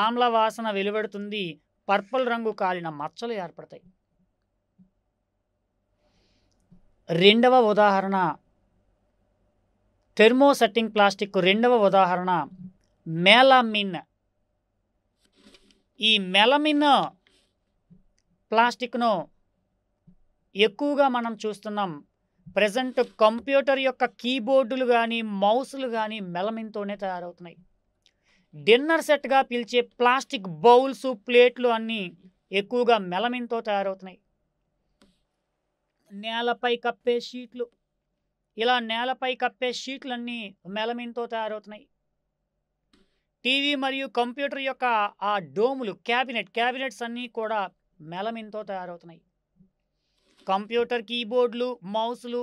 ఆమ్ల వాసన వెలువడుతుంది పర్పుల్ రంగు కాలిన మచ్చలు ఏర్పడతాయి రెండవ ఉదాహరణ థెర్మోసెట్టింగ్ ప్లాస్టిక్ రెండవ ఉదాహరణ మెలమిన్ ఈ మెలమిన్ ప్లాస్టిక్ను ఎక్కువగా మనం చూస్తున్నాం ప్రజెంట్ కంప్యూటర్ యొక్క కీబోర్డులు కానీ మౌసులు కానీ మెలమిన్తోనే తయారవుతున్నాయి డిన్నర్ సెట్గా పిలిచే ప్లాస్టిక్ బౌల్స్ ప్లేట్లు అన్నీ ఎక్కువగా మెలమిన్తో తయారవుతున్నాయి నేలపై కప్పే షీట్లు ఇలా నేలపై కప్పే షీట్లన్నీ మెలమిన్తో తయారవుతున్నాయి టీవీ మరియు కంప్యూటర్ యొక్క ఆ డోములు క్యాబినెట్ క్యాబినెట్స్ అన్నీ కూడా మెలమిన్తో తయారవుతున్నాయి కంప్యూటర్ కీబోర్డులు మౌసులు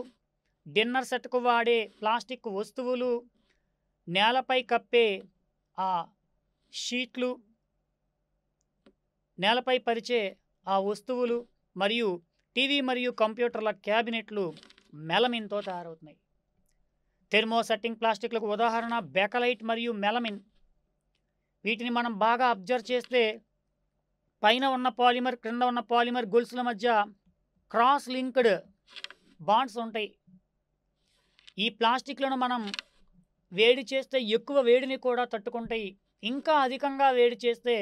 డిన్నర్ సెట్కు వాడే ప్లాస్టిక్ వస్తువులు నేలపై కప్పే ఆ షీట్లు నేలపై పరిచే ఆ వస్తువులు మరియు టీవీ మరియు కంప్యూటర్ల క్యాబినెట్లు మెలమిన్తో తయారవుతున్నాయి థెర్మోసెట్టింగ్ ప్లాస్టిక్లకు ఉదాహరణ బెకలైట్ మరియు మెలమిన్ వీటిని మనం బాగా అబ్జర్వ్ చేస్తే పైన ఉన్న పాలిమర్ క్రింద ఉన్న పాలిమర్ గొలుసుల మధ్య క్రాస్ లింక్డ్ బాండ్స్ ఉంటాయి ఈ ప్లాస్టిక్లను మనం వేడి చేస్తే ఎక్కువ వేడిని కూడా తట్టుకుంటాయి ఇంకా అధికంగా వేడి చేస్తే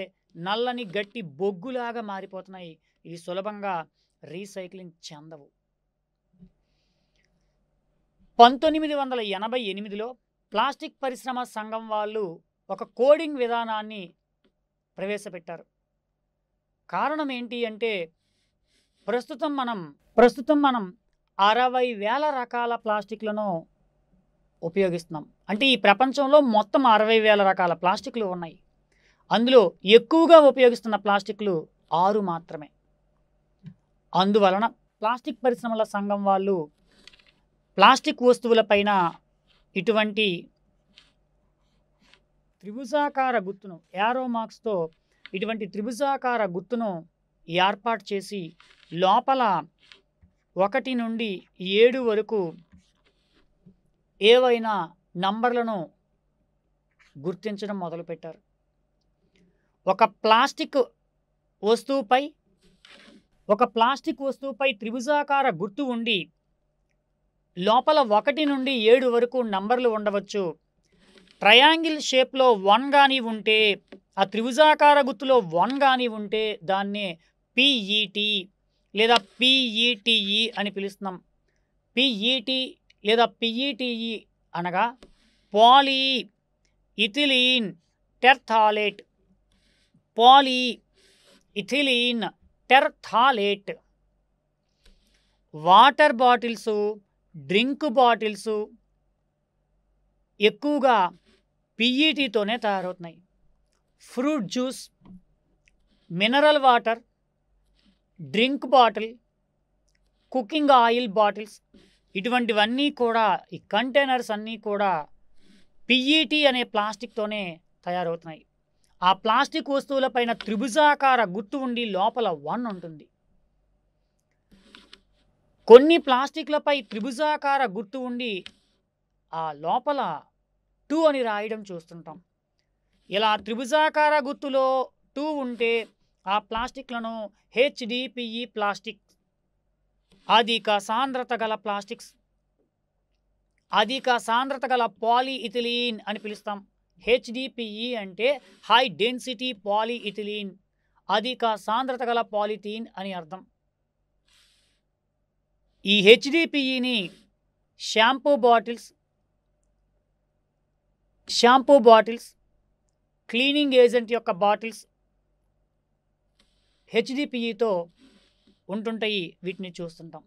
నల్లని గట్టి బొగ్గులాగా మారిపోతున్నాయి ఇవి సులభంగా రీసైక్లింగ్ చెందవు పంతొమ్మిది వందల ఎనభై ఎనిమిదిలో ప్లాస్టిక్ పరిశ్రమ సంఘం వాళ్ళు ఒక కోడింగ్ విధానాన్ని ప్రవేశపెట్టారు కారణం ఏంటి అంటే ప్రస్తుతం మనం ప్రస్తుతం మనం అరవై వేల రకాల ప్లాస్టిక్లను ఉపయోగిస్తున్నాం అంటే ఈ ప్రపంచంలో మొత్తం అరవై వేల రకాల ప్లాస్టిక్లు ఉన్నాయి అందులో ఎక్కువగా ఉపయోగిస్తున్న ప్లాస్టిక్లు ఆరు మాత్రమే అందువలన ప్లాస్టిక్ పరిశ్రమల సంఘం వాళ్ళు ప్లాస్టిక్ వస్తువులపైన ఇటువంటి త్రిభుజాకార గుర్తును యారో మార్క్స్తో ఇటువంటి త్రిభుజాకార గుర్తును ఏర్పాటు చేసి లోపల ఒకటి నుండి ఏడు వరకు ఏవైనా నంబర్లను గుర్తించడం మొదలుపెట్టారు ఒక ప్లాస్టిక్ వస్తువుపై ఒక ప్లాస్టిక్ వస్తువుపై త్రిభుజాకార గుర్తు ఉండి లోపల ఒకటి నుండి ఏడు వరకు నంబర్లు ఉండవచ్చు ట్రయాంగిల్ షేప్లో వన్ కానీ ఉంటే ఆ త్రిభుజాకార గుర్తులో వన్ కానీ ఉంటే దాన్నే పిఈటి లేదా పిఈటిఈ అని పిలుస్తున్నాం పిఈటి లేదా పిఈటిఈ అనగా poly ethylene terephthalate poly ethylene terephthalate water bottles drink bottles ఎక్కువగా పిఈటీతోనే తయారవుతున్నాయి fruit juice mineral water drink bottle cooking oil bottles ఇటువంటివన్నీ కూడా ఈ కంటైనర్స్ అన్నీ కూడా పిఈటీ అనే ప్లాస్టిక్తోనే తయారవుతున్నాయి ఆ ప్లాస్టిక్ వస్తువులపైన త్రిభుజాకార గుర్తు ఉండి లోపల వన్ ఉంటుంది కొన్ని ప్లాస్టిక్లపై త్రిభుజాకార గుర్తు ఉండి ఆ లోపల టూ అని రాయడం చూస్తుంటాం ఇలా త్రిభుజాకార గుర్తులో టూ ఉంటే ఆ ప్లాస్టిక్లను హెచ్డిపిఈ ప్లాస్టిక్ అధిక సాంద్రత గల ప్లాస్టిక్స్ అధిక సాంద్రత గల పాలీ ఇథిలీన్ అని పిలుస్తాం హెచ్డిపిఈ అంటే హై డెన్సిటీ పాలిఇథిలీన్ అధిక సాంద్రత గల పాలిథీన్ అని అర్థం ఈ హెచ్డిపిఈని shampoo bottles shampoo bottles cleaning agent యొక్క బాటిల్స్ హెచ్డిపిఈతో ఉంటుంటాయి వీటిని చూస్తుంటాం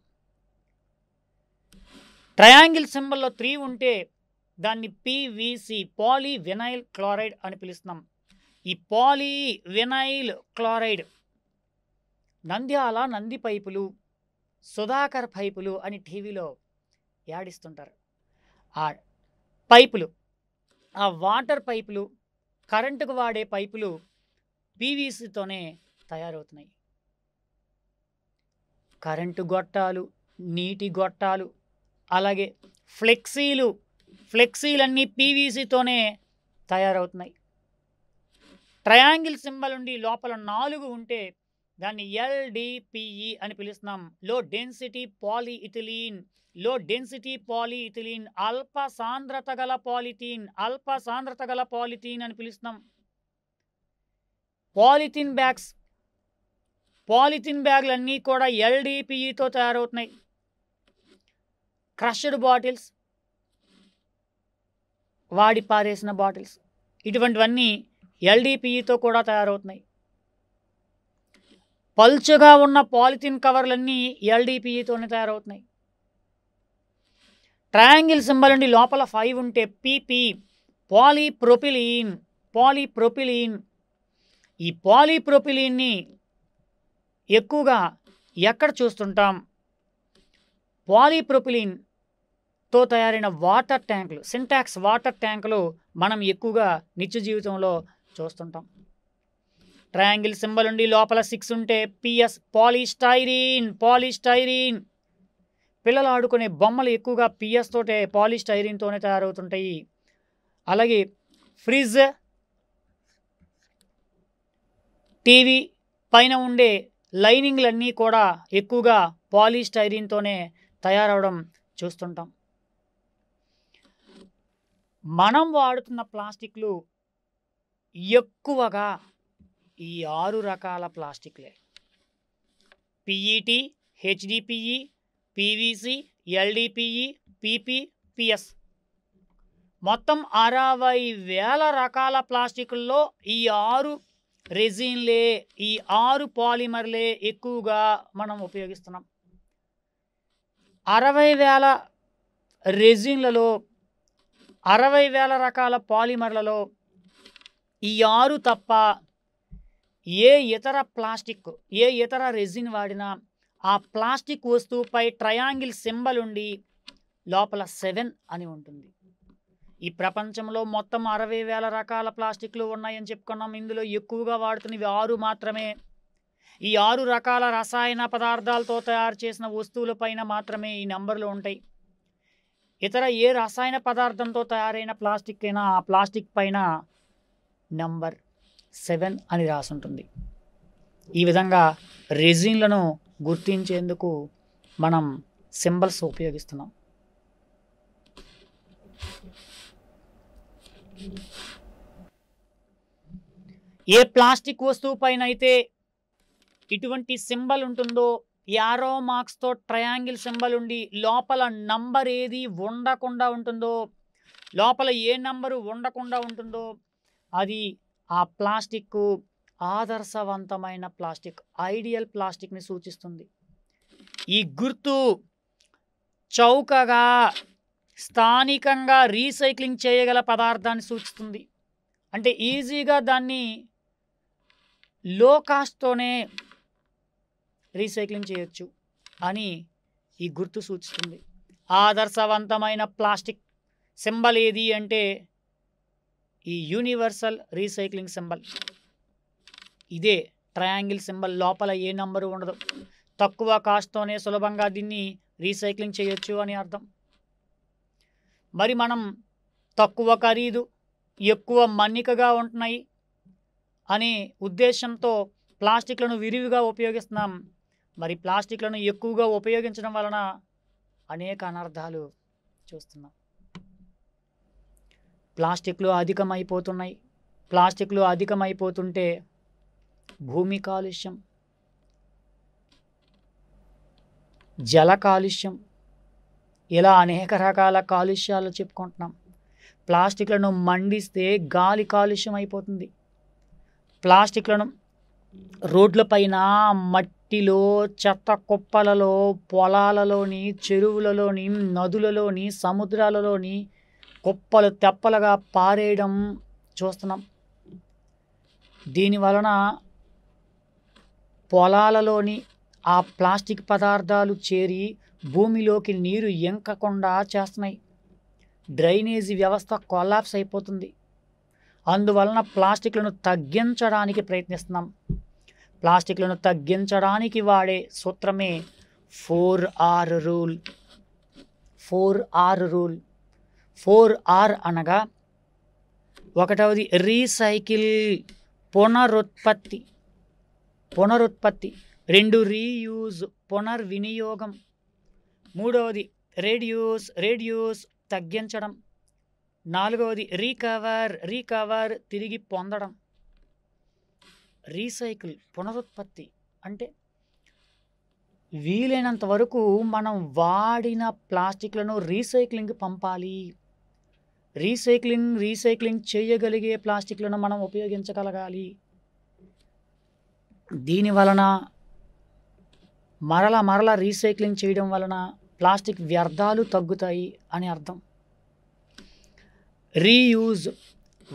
ట్రయాంగిల్ సింబల్లో త్రీ ఉంటే దాన్ని పీవీసీ పాలీ వినైల్ క్లోరైడ్ అని పిలుస్తున్నాం ఈ poly vinyl chloride Nandyal Nandi పైపులు సుధాకర్ పైపులు అని టీవీలో యాడిస్తుంటారు ఆ పైపులు ఆ వాటర్ పైపులు కరెంటుకు వాడే పైపులు పీవీసీతోనే తయారవుతున్నాయి కరెంటు గొట్టాలు నీటి గొట్టాలు అలాగే ఫ్లెక్సీలు ఫ్లెక్సీలన్నీ పీవీసీతోనే తయారవుతున్నాయి ట్రయాంగిల్ సింబల్ ఉండి లోపల నాలుగు ఉంటే దాన్ని ఎల్డిపిఈ అని పిలుస్తున్నాం లో డెన్సిటీ పాలిఇథిలీన్ లో డెన్సిటీ పాలిఇథిలీన్ అల్ప సాంద్రత గల పాలిథీన్ అల్ప సాంద్రత గల పాలిథీన్ అని పిలుస్తున్నాం పాలిథిన్ బ్యాగ్స్ పాలిథిన్ బ్యాగులన్నీ కూడా ఎల్డిపిఈతో తయారవుతున్నాయి క్రష్డ్ బాటిల్స్ వాడి పారేసిన బాటిల్స్ ఇటువంటివన్నీ ఎల్డీపీఈతో కూడా తయారవుతున్నాయి పల్చగా ఉన్న పాలిథిన్ కవర్లన్నీ ఎల్డీపీఈతోనే తయారవుతున్నాయి ట్రయాంగిల్ సింబల్ నుండి లోపల ఫైవ్ ఉంటే పీపీ పాలీప్రొపిలీన్ పాలీప్రొపిలీన్ ఈ పాలీప్రొపిలీన్ని ఎక్కువగా ఎక్కడ చూస్తుంటాం పాలీప్రొపిలీన్ తో తయారైన వాటర్ ట్యాంకులు సింటాక్స్ వాటర్ ట్యాంకులు మనం ఎక్కువగా నిత్య జీవితంలో చూస్తుంటాం ట్రయాంగిల్ సింబల్ ఉండి లోపల సిక్స్ ఉంటే పిఎస్ పాలిస్టైరీన్ పాలిస్టైరీన్ పిల్లలు ఆడుకునే బొమ్మలు ఎక్కువగా పిఎస్ తోటే పాలిస్టైరీన్తోనే తయారవుతుంటాయి అలాగే ఫ్రిడ్జ్ టీవీ పైన ఉండే లైనింగ్లన్నీ కూడా ఎక్కువగా పాలిస్టైరీన్తోనే తయారవడం చూస్తుంటాం మనం వాడుతున్న ప్లాస్టిక్లు ఎక్కువగా ఈ ఆరు రకాల ప్లాస్టిక్లే PET HDPE PVC LDPE PP PS మొత్తం అరవై వేల రకాల ప్లాస్టిక్ల్లో ఈ ఆరు రెజిన్లే ఈ ఆరు పాలిమర్లే ఎక్కువగా మనం ఉపయోగిస్తున్నాం అరవై వేల రెజిన్లలో అరవై వేల రకాల పాలిమర్లలో ఈ ఆరు తప్ప ఏ ఇతర ప్లాస్టిక్ ఏ ఇతర రెజిన్ వాడినా ఆ ప్లాస్టిక్ వస్తువుపై ట్రయాంగిల్ సింబల్ ఉండి లోపల సెవెన్ అని ఉంటుంది ఈ ప్రపంచంలో మొత్తం అరవై వేల రకాల ప్లాస్టిక్లు ఉన్నాయని చెప్పుకున్నాం ఇందులో ఎక్కువగా వాడుతున్నవి ఆరు మాత్రమే ఈ ఆరు రకాల రసాయన పదార్థాలతో తయారు చేసిన వస్తువులపైన మాత్రమే ఈ నెంబర్లు ఉంటాయి ఇతర ఏ రసాయన పదార్థంతో తయారైన ప్లాస్టిక్ అయినా ఆ ప్లాస్టిక్ పైన నెంబర్ సెవెన్ అని రాసి ఉంటుంది ఈ విధంగా రెజిన్లను గుర్తించేందుకు మనం సింబల్స్ ఉపయోగిస్తున్నాం ఏ ప్లాస్టిక్ వస్తువు పైన అయితే ఇటువంటి సింబల్ ఉంటుందో యారో మార్క్స్తో ట్రయాంగిల్ సింబల్ ఉండి లోపల నంబర్ ఏది ఉండకుండా ఉంటుందో లోపల ఏ నంబరు ఉండకుండా ఉంటుందో అది ఆ ప్లాస్టిక్ ఆదర్శవంతమైన ప్లాస్టిక్ ఐడియల్ ప్లాస్టిక్ని సూచిస్తుంది ఈ గుర్తు చౌకగా స్థానికంగా రీసైక్లింగ్ చేయగల పదార్థాన్ని సూచిస్తుంది అంటే ఈజీగా దాన్ని లో కాస్ట్తోనే రీసైక్లింగ్ చేయొచ్చు అని ఈ గుర్తు సూచిస్తుంది ఆదర్శవంతమైన ప్లాస్టిక్ సింబల్ ఏది అంటే ఈ యూనివర్సల్ రీసైక్లింగ్ సింబల్ ఇదే ట్రయాంగిల్ సింబల్ లోపల ఏ నంబరు ఉండదు తక్కువ కాస్ట్తోనే సులభంగా దీన్ని రీసైక్లింగ్ చేయొచ్చు అని అర్థం మరి మనం తక్కువ ఖరీదు ఎక్కువ మన్నికగా ఉంటున్నాయి అనే ఉద్దేశంతో ప్లాస్టిక్లను విరివిగా ఉపయోగిస్తున్నాం మరి ప్లాస్టిక్లను ఎక్కువగా ఉపయోగించడం వలన అనేక అనర్థాలు చూస్తున్నాం ప్లాస్టిక్లు అధికమైపోతున్నాయి ప్లాస్టిక్లు అధికమైపోతుంటే భూమి కాలుష్యం జల కాలుష్యం ఇలా అనేక రకాల కాలుష్యాలు చెప్పుకుంటున్నాం ప్లాస్టిక్లను మండిస్తే గాలి కాలుష్యం అయిపోతుంది ప్లాస్టిక్లను రోడ్లపైన మట్టి మట్టిలో చెత్త కుప్పలలో పొలాలలోని చెరువులలోని నదులలోని సముద్రాలలోని కుప్పలు తెప్పలుగా పారేయడం చూస్తున్నాం దీని వలన పొలాలలోని ఆ ప్లాస్టిక్ పదార్థాలు చేరి భూమిలోకి నీరు ఎంకకుండా చేస్తున్నాయి డ్రైనేజీ వ్యవస్థ కొలాప్స్ అయిపోతుంది అందువలన ప్లాస్టిక్లను తగ్గించడానికి ప్రయత్నిస్తున్నాం ప్లాస్టిక్లను తగ్గించడానికి వాడే సూత్రమే four R rule four R rule four R అనగా ఒకటవది రీసైకిల్ పునరుత్పత్తి పునరుత్పత్తి రెండు రీయూజ్ పునర్వినియోగం మూడవది రేడియూస్ రేడియూస్ తగ్గించడం నాలుగవది రీకవర్ రీకవర్ తిరిగి పొందడం రీసైకిల్ పునరుత్పత్తి అంటే వీలైనంత వరకు మనం వాడిన ప్లాస్టిక్లను రీసైక్లింగ్ పంపాలి రీసైక్లింగ్ రీసైక్లింగ్ చేయగలిగే ప్లాస్టిక్లను మనం ఉపయోగించగలగాలి దీని వలన మరల మరల రీసైక్లింగ్ చేయడం వలన ప్లాస్టిక్ వ్యర్థాలు తగ్గుతాయి అని అర్థం రీయూజ్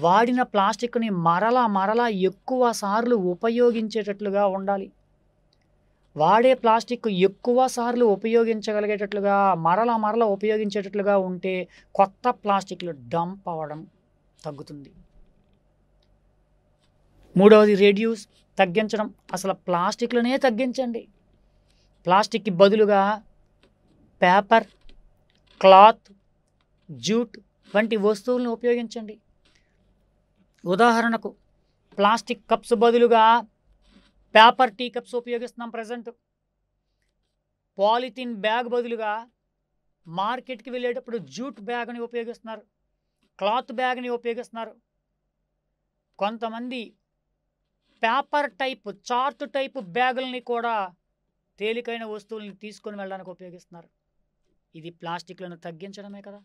వాడిన ప్లాస్టిక్ని మరలా మరలా ఎక్కువ సార్లు ఉపయోగించేటట్లుగా ఉండాలి వాడే ప్లాస్టిక్ ఎక్కువ సార్లు ఉపయోగించగలిగేటట్లుగా మరల మరల ఉపయోగించేటట్లుగా ఉంటే కొత్త ప్లాస్టిక్లు డంప్ అవ్వడం తగ్గుతుంది మూడవది రెడ్యూస్ తగ్గించడం అసలు ప్లాస్టిక్లనే తగ్గించండి ప్లాస్టిక్కి బదులుగా పేపర్ క్లాత్ జూట్ వంటి వస్తువులను ఉపయోగించండి ఉదాహరణకు ప్లాస్టిక్ కప్స్ బదులుగా పేపర్ టీ కప్స్ ఉపయోగిస్తున్నాం ప్రజెంట్ పాలిథిన్ బ్యాగ్ బదులుగా మార్కెట్కి వెళ్ళేటప్పుడు జూట్ బ్యాగ్ని ఉపయోగిస్తున్నారు క్లాత్ బ్యాగ్ని ఉపయోగిస్తున్నారు కొంతమంది పేపర్ టైప్ చార్ట్ టైప్ బ్యాగులని కూడా తేలికైన వస్తువులని తీసుకొని వెళ్ళడానికి ఉపయోగిస్తున్నారు ఇది ప్లాస్టిక్లను తగ్గించడమే కదా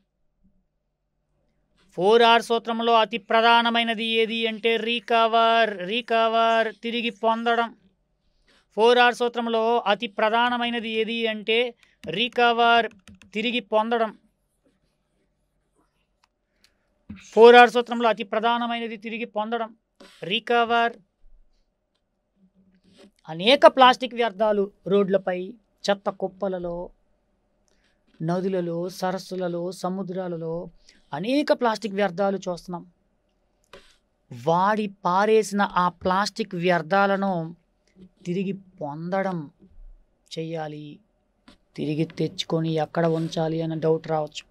ఫోర్ ఆర్ సూత్రంలో అతి ప్రధానమైనది ఏది అంటే రీకవర్ రీకవర్ తిరిగి పొందడం ఫోర్ ఆర్ సూత్రంలో అతి ప్రధానమైనది ఏది అంటే రీకవర్ తిరిగి పొందడం ఫోర్ ఆర్ సూత్రంలో అతి ప్రధానమైనది తిరిగి పొందడం రీకవర్ అనేక ప్లాస్టిక్ వ్యర్థాలు రోడ్లపై చెత్త కుప్పలలో నదులలో సరస్సులలో సముద్రాలలో అనేక ప్లాస్టిక్ వ్యర్థాలు చూస్తున్నాం వాడి పారేసిన ఆ ప్లాస్టిక్ వ్యర్థాలను తిరిగి పొందడం చేయాలి తిరిగి తెచ్చుకొని ఎక్కడ ఉంచాలి అన్న డౌట్ రావచ్చు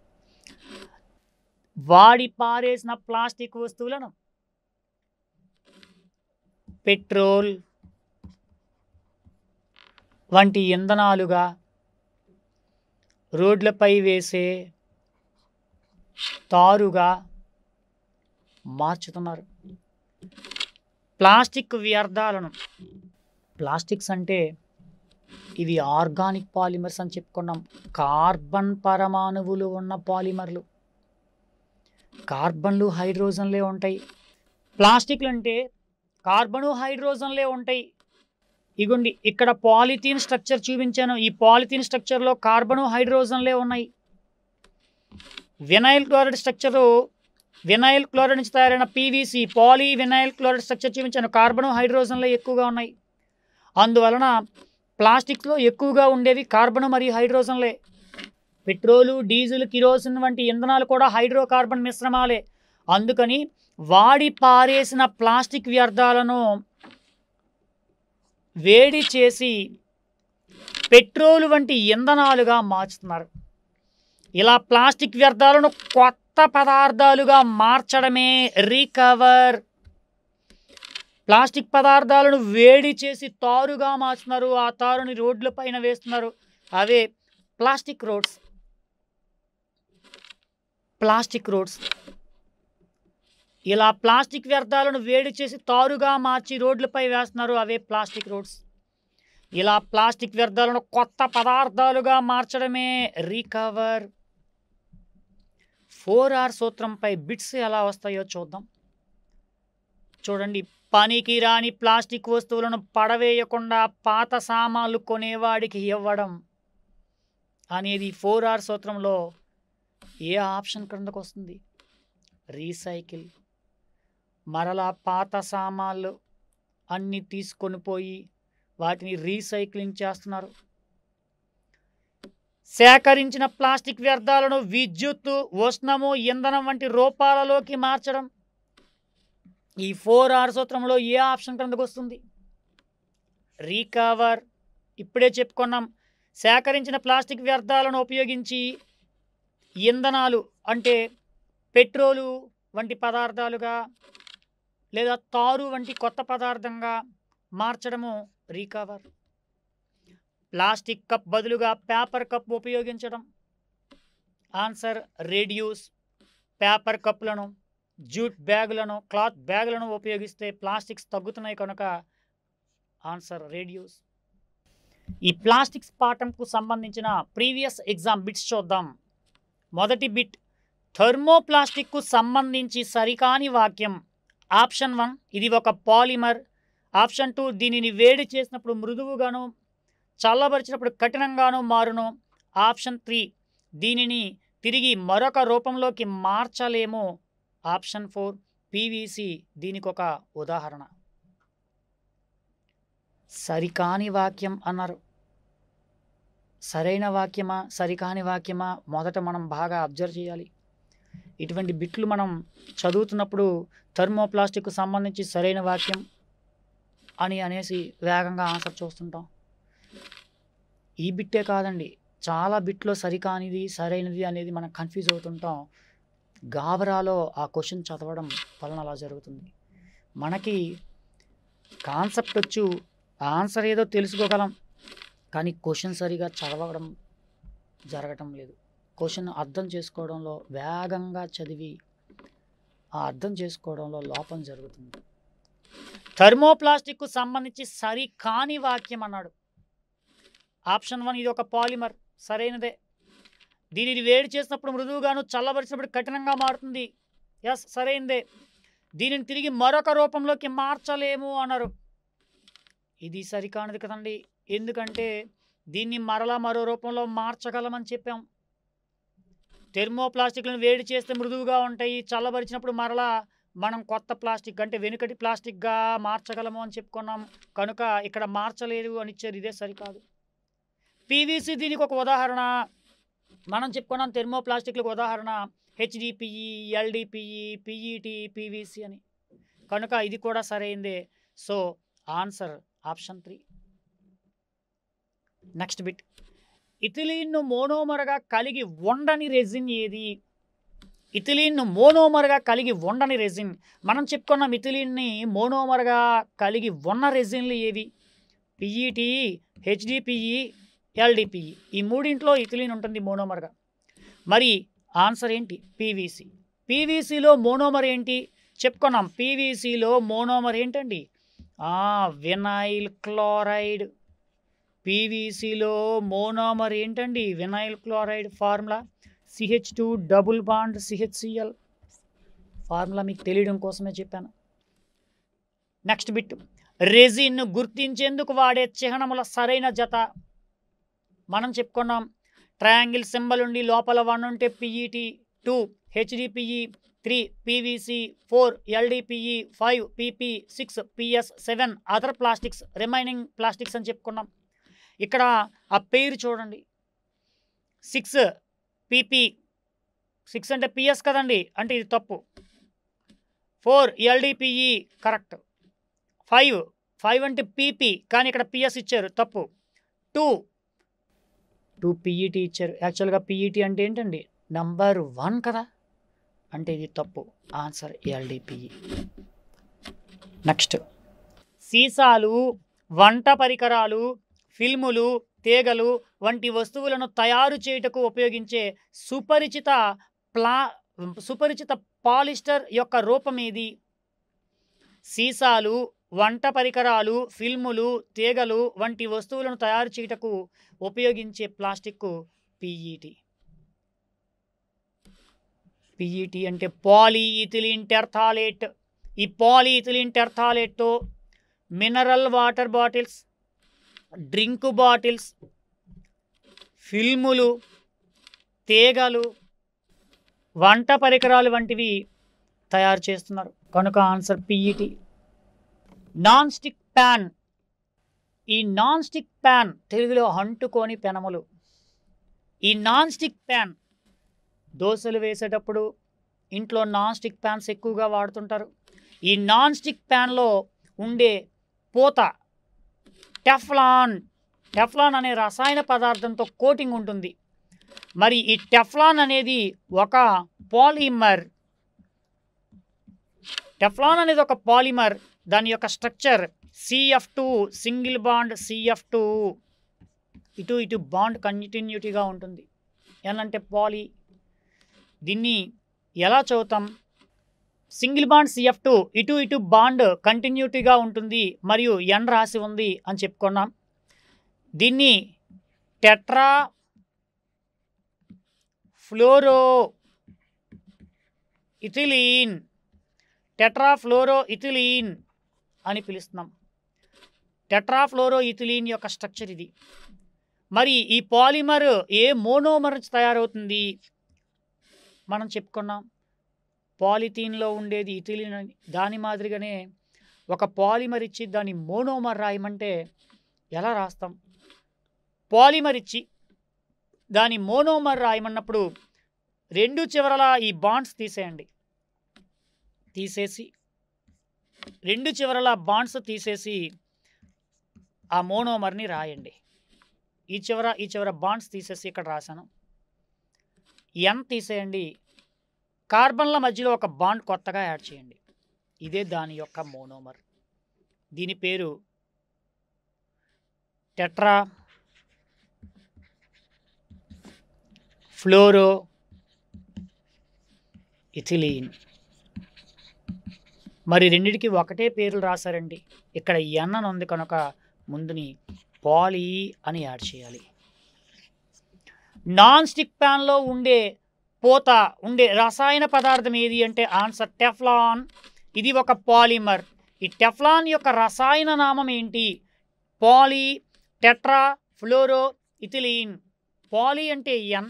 వాడి పారేసిన ప్లాస్టిక్ వస్తువులను పెట్రోల్ వంటి ఇంధనాలుగా రోడ్లపై వేసే తారుగా మార్చుతున్నారు ప్లాస్టిక్ వ్యర్థాలను ప్లాస్టిక్స్ అంటే ఇవి ఆర్గానిక్ పాలిమర్స్ అని చెప్పుకున్నాం కార్బన్ పరమాణువులు ఉన్న పాలిమర్లు కార్బన్లు హైడ్రోజన్లే ఉంటాయి ప్లాస్టిక్లు అంటే కార్బను హైడ్రోజన్లే ఉంటాయి ఇగోండి ఇక్కడ పాలిథీన్ స్ట్రక్చర్ చూపించాను ఈ పాలిథీన్ స్ట్రక్చర్లో కార్బను హైడ్రోజన్లే ఉన్నాయి vinyl chloride structure vinyl chloride నుంచి తయారైన PVC poly vinyl chloride structure చూపించాను కార్బన్ హైడ్రోజన్లో ఎక్కువగా ఉన్నాయి అందువలన ప్లాస్టిక్లో ఎక్కువగా ఉండేవి కార్బన్ మరియు హైడ్రోజన్లే పెట్రోలు డీజిల్ కిరోసిన్ వంటి ఇంధనాలు కూడా హైడ్రోకార్బన్ మిశ్రమాలే అందుకని వాడి పారేసిన ప్లాస్టిక్ వ్యర్థాలను వేడి చేసి పెట్రోలు వంటి ఇంధనాలుగా మార్చుతున్నారు ఇలా ప్లాస్టిక్ వ్యర్థాలను కొత్త పదార్థాలుగా మార్చడమే రీకవర్ ప్లాస్టిక్ పదార్థాలను వేడి చేసి తారుగా మార్చున్నారు ఆ తారుని రోడ్ల పైన వేస్తున్నారు అవే ప్లాస్టిక్ రోడ్స్ ప్లాస్టిక్ రోడ్స్ ఇలా ప్లాస్టిక్ వ్యర్థాలను వేడి చేసి తారుగా మార్చి రోడ్లపై వేస్తున్నారు అవే ప్లాస్టిక్ రోడ్స్ ఇలా ప్లాస్టిక్ వ్యర్థాలను కొత్త పదార్థాలుగా మార్చడమే రీకవర్ ఫోర్ ఆర్ సూత్రంపై బిట్స్ ఎలా వస్తాయో చూద్దాం చూడండి పనికి రాని ప్లాస్టిక్ వస్తువులను పడవేయకుండా పాత సామాన్లు కొనేవాడికి ఇవ్వడం అనేది ఫోర్ ఆర్ సూత్రంలో ఏ ఆప్షన్ క్రిందకు వస్తుంది రీసైకిల్ మరలా పాత సామాన్లు అన్నీ తీసుకొని పోయి వాటిని రీసైక్లింగ్ చేస్తున్నారు సేకరించిన ప్లాస్టిక్ వ్యర్థాలను విద్యుత్ ఉష్ణము ఇంధనం వంటి రూపాలలోకి మార్చడం ఈ ఫోర్ ఆర్ సూత్రంలో ఏ ఆప్షన్ కిందకు వస్తుంది రీకవర్ ఇప్పుడే చెప్పుకున్నాం సేకరించిన ప్లాస్టిక్ వ్యర్థాలను ఉపయోగించి ఇంధనాలు అంటే పెట్రోలు వంటి పదార్థాలుగా లేదా తారు వంటి కొత్త పదార్థంగా మార్చడము రీకవర్ ప్లాస్టిక్ కప్ బదులుగా పేపర్ కప్ ఉపయోగించడం ఆన్సర్ రేడియూస్ పేపర్ కప్లను జూట్ బ్యాగులను క్లాత్ బ్యాగులను ఉపయోగిస్తే ప్లాస్టిక్స్ తగ్గుతున్నాయి కనుక ఆన్సర్ రేడియూస్ ఈ ప్లాస్టిక్స్ పాఠంకు సంబంధించిన ప్రీవియస్ ఎగ్జామ్ బిట్స్ చూద్దాం మొదటి బిట్ థర్మోప్లాస్టిక్కు సంబంధించి సరికాని వాక్యం ఆప్షన్ వన్ ఇది ఒక పాలిమర్ ఆప్షన్ టూ దీనిని వేడి చేసినప్పుడు మృదువుగాను చల్లబరిచినప్పుడు కఠినంగాను మారును ఆప్షన్ త్రీ దీనిని తిరిగి మరొక రూపంలోకి మార్చలేము ఆప్షన్ ఫోర్ పీవీసీ దీనికొక ఉదాహరణ సరికాని వాక్యం అన్నారు సరైన వాక్యమా సరికాని వాక్యమా మొదట మనం బాగా అబ్జర్వ్ చేయాలి ఇటువంటి బిట్లు మనం చదువుతున్నప్పుడు థర్మోప్లాస్టిక్ సంబంధించి సరైన వాక్యం అని అనేసి వేగంగా ఆన్సర్ చూస్తుంటాం ఈ బిట్టే కాదండి చాలా బిట్లో సరికానిది సరైనది అనేది మనం కన్ఫ్యూజ్ అవుతుంటాం గాబరాలో ఆ క్వశ్చన్ చదవడం వలన అలా జరుగుతుంది మనకి కాన్సెప్ట్ వచ్చు ఆన్సర్ ఏదో తెలుసుకోగలం కానీ క్వశ్చన్ సరిగా చదవడం జరగటం లేదు క్వశ్చన్ అర్థం చేసుకోవడంలో వేగంగా చదివి ఆ అర్థం చేసుకోవడంలో లోపం జరుగుతుంది థర్మోప్లాస్టిక్కు సంబంధించి సరికాని వాక్యం అన్నాడు ఆప్షన్ వన్ ఇది ఒక పాలిమర్ సరైనదే దీనిని వేడి చేసినప్పుడు మృదువుగాను చల్లబరిచినప్పుడు కఠినంగా మారుతుంది ఎస్ సరైనదే దీనిని తిరిగి మరొక రూపంలోకి మార్చలేము అన్నారు ఇది సరికానది కదండి ఎందుకంటే దీన్ని మరలా మరో రూపంలో మార్చగలమని చెప్పాం థెర్మోప్లాస్టిక్లను వేడి చేస్తే మృదువుగా ఉంటాయి చల్లబరిచినప్పుడు మరలా మనం కొత్త ప్లాస్టిక్ అంటే వెనుకటి ప్లాస్టిక్గా మార్చగలము అని చెప్పుకున్నాం కనుక ఇక్కడ మార్చలేదు అని ఇచ్చారు ఇదే సరికాదు పీవీసీ దీనికి ఒక ఉదాహరణ మనం చెప్పుకున్నాం థెర్మోప్లాస్టిక్లకు ఉదాహరణ హెచ్డిపిఈ ఎల్డిపిఈ పిఈటి పీవీసీ అని కనుక ఇది కూడా సరైందే so answer option three next bit ఇథిలీన్ను మోనోమర్గా కలిగి ఉండని రెజిన్ ఏది ఇథిలీన్ను మోనోమర్గా కలిగి ఉండని రెజిన్ మనం చెప్పుకున్న మిథిలీన్ని మోనోమర్గా కలిగి ఉన్న రెజిన్లు ఏవి పిఈటి హెచ్డిపిఈ ఎల్డిపిఈ ఈ మూడింట్లో ఇథిలిన్ ఉంటుంది మోనోమర్గా మరి ఆన్సర్ ఏంటి పీవీసీ పీవీసీలో మోనోమర్ ఏంటి చెప్పుకున్నాం పీవీసీలో మోనోమర్ ఏంటండి వినైల్ క్లోరైడ్ పీవీసీలో మోనోమర్ ఏంటండి vinyl chloride formula C H two double bond C H C L formula మీకు తెలియడం కోసమే చెప్పాను నెక్స్ట్ బిట్ రెజిన్ గుర్తించేందుకు వాడే చిహ్నముల సరైన జత మనం చెప్పుకున్నాం ట్రయాంగిల్ సింబల్ ఉండి లోపల వన్ ఉంటే PET two HDPE three PVC four LDPE five PP six PS seven other plastics remaining plastics అని చెప్పుకున్నాం ఇక్కడ ఆ పేరు చూడండి సిక్స్ పీపీ సిక్స్ అంటే పిఎస్ కదండి అంటే ఇది తప్పు four LDPE correct five five అంటే పీపీ కానీ ఇక్కడ పిఎస్ ఇచ్చారు తప్పు టూ టూ పీఈటీ ఇచ్చారు యాక్చువల్గా పీఈటీ అంటే ఏంటండి నంబర్ వన్ కదా అంటే ఇది తప్పు ఆన్సర్ ఎల్డిపిఈ నెక్స్ట్ సీసాలు వంట పరికరాలు ఫిల్ములు తీగలు వంటి వస్తువులను తయారు చేయుటకు ఉపయోగించే సుపరిచిత ప్లా సుపరిచిత పాలిస్టర్ యొక్క రూపం ఏది సీసాలు వంట పరికరాలు ఫిల్ములు తీగలు వంటి వస్తువులను తయారు చేయుటకు ఉపయోగించే ప్లాస్టిక్ పిఈటి పిఈటి అంటే పాలీఇథిలిన్ టెర్థాలేట్ ఈ పాలీఇథిలిన్ టెర్థాలేట్తో mineral water bottles drink bottles ఫిల్ములు తీగలు వంట పరికరాలు వంటివి తయారు చేస్తున్నారు కనుక answer PET non stick pan ఈ నాన్ స్టిక్ ప్యాన్ తెలుగులో అంటుకోని పెనములు ఈ నాన్ స్టిక్ ప్యాన్ దోశలు వేసేటప్పుడు ఇంట్లో నాన్ స్టిక్ ప్యాన్స్ ఎక్కువగా వాడుతుంటారు ఈ నాన్ స్టిక్ ప్యాన్లో ఉండే పూత టెఫ్లాన్ టెఫ్లాన్ అనే రసాయన పదార్థంతో కోటింగ్ ఉంటుంది మరి ఈ టెఫ్లాన్ అనేది ఒక పాలిమర్ టెఫ్లాన్ అనేది ఒక పాలిమర్ దాని యొక్క structure C F two single bond C F two ఇటు ఇటు బాండ్ కంటిన్యూటీగా ఉంటుంది ఏంటంటే పాలీ దీన్ని ఎలా చదువుతాం సింగిల్ బాండ్ సిఎఫ్ టూ ఇటు ఇటు బాండ్ కంటిన్యూటీగా ఉంటుంది మరియు ఎన్ రాసి ఉంది అని చెప్పుకున్నాం దీన్ని tetra fluoro ethylene tetrafluoro ethylene అని పిలుస్తున్నాం టెట్రాఫ్లోరో ఇథిలీన్ యొక్క స్ట్రక్చర్ ఇది మరి ఈ పాలిమర్ ఏ మోనోమర్ తయారవుతుంది మనం చెప్పుకున్నాం పాలిథీన్లో ఉండేది ఇథిలీన్ దాని మాదిరిగానే ఒక పాలిమర్ ఇచ్చి దాని మోనోమర్ రాయమంటే ఎలా రాస్తాం పాలిమర్ ఇచ్చి దాని మోనోమర్ రాయమన్నప్పుడు రెండు చివరలా ఈ బాండ్స్ తీసేయండి తీసేసి రెండు చివరల బాండ్స్ తీసేసి ఆ మోనోమర్ని రాయండి ఈ చివర ఈ చివర బాండ్స్ తీసేసి ఇక్కడ రాశాను ఎన్ తీసేయండి కార్బన్ల మధ్యలో ఒక బాండ్ కొత్తగా యాడ్ చేయండి ఇదే దాని యొక్క మోనోమర్ దీని పేరు టెట్రా ఫ్లోరో ఇథిలీన్ మరి రెండిటికి ఒకటే పేర్లు రాశారండి ఇక్కడ ఎన్నను ఉంది కనుక ముందుని పాలీ అని యాడ్ చేయాలి నాన్ స్టిక్ ప్యాన్లో ఉండే పోత ఉండే రసాయన పదార్థం ఏది అంటే ఆన్సర్ టెఫ్లాన్ ఇది ఒక పాలిమర్ ఈ టెఫ్లాన్ యొక్క రసాయన నామం ఏంటి poly tetra fluoro ethylene poly అంటే ఎన్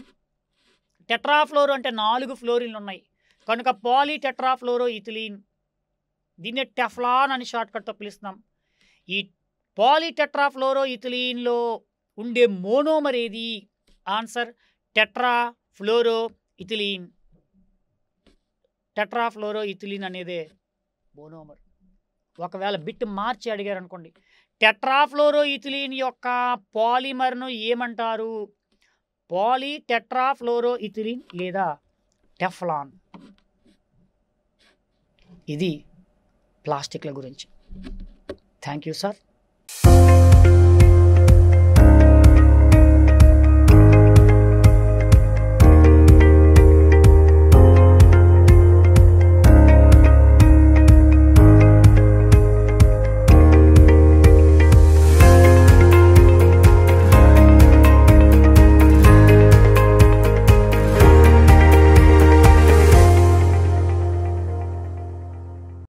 టెట్రాఫ్లోరో అంటే నాలుగు ఫ్లోరిన్లు ఉన్నాయి కనుక పాలీ టెట్రాఫ్లోరో ఇథిలీన్ దీన్నే టెఫ్లాన్ అని షార్ట్కట్తో పిలుస్తున్నాం ఈ పాలిటెట్రాఫ్లోరో ఇథిలీన్లో ఉండే మోనోమర్ ఏది answer tetra fluoro ethylene tetra fluoro ethylene అనేదే మోనోమర్ ఒకవేళ బిట్ మార్చి అడిగారు అనుకోండి టెట్రాఫ్లోరో ఇథిలీన్ యొక్క పాలిమర్ను ఏమంటారు పాలీ టెట్రాఫ్లోరో ఇథిలీన్ లేదా టెఫ్లాన్ ఇది ప్లాస్టిక్ల గురించి థ్యాంక్ యూ సార్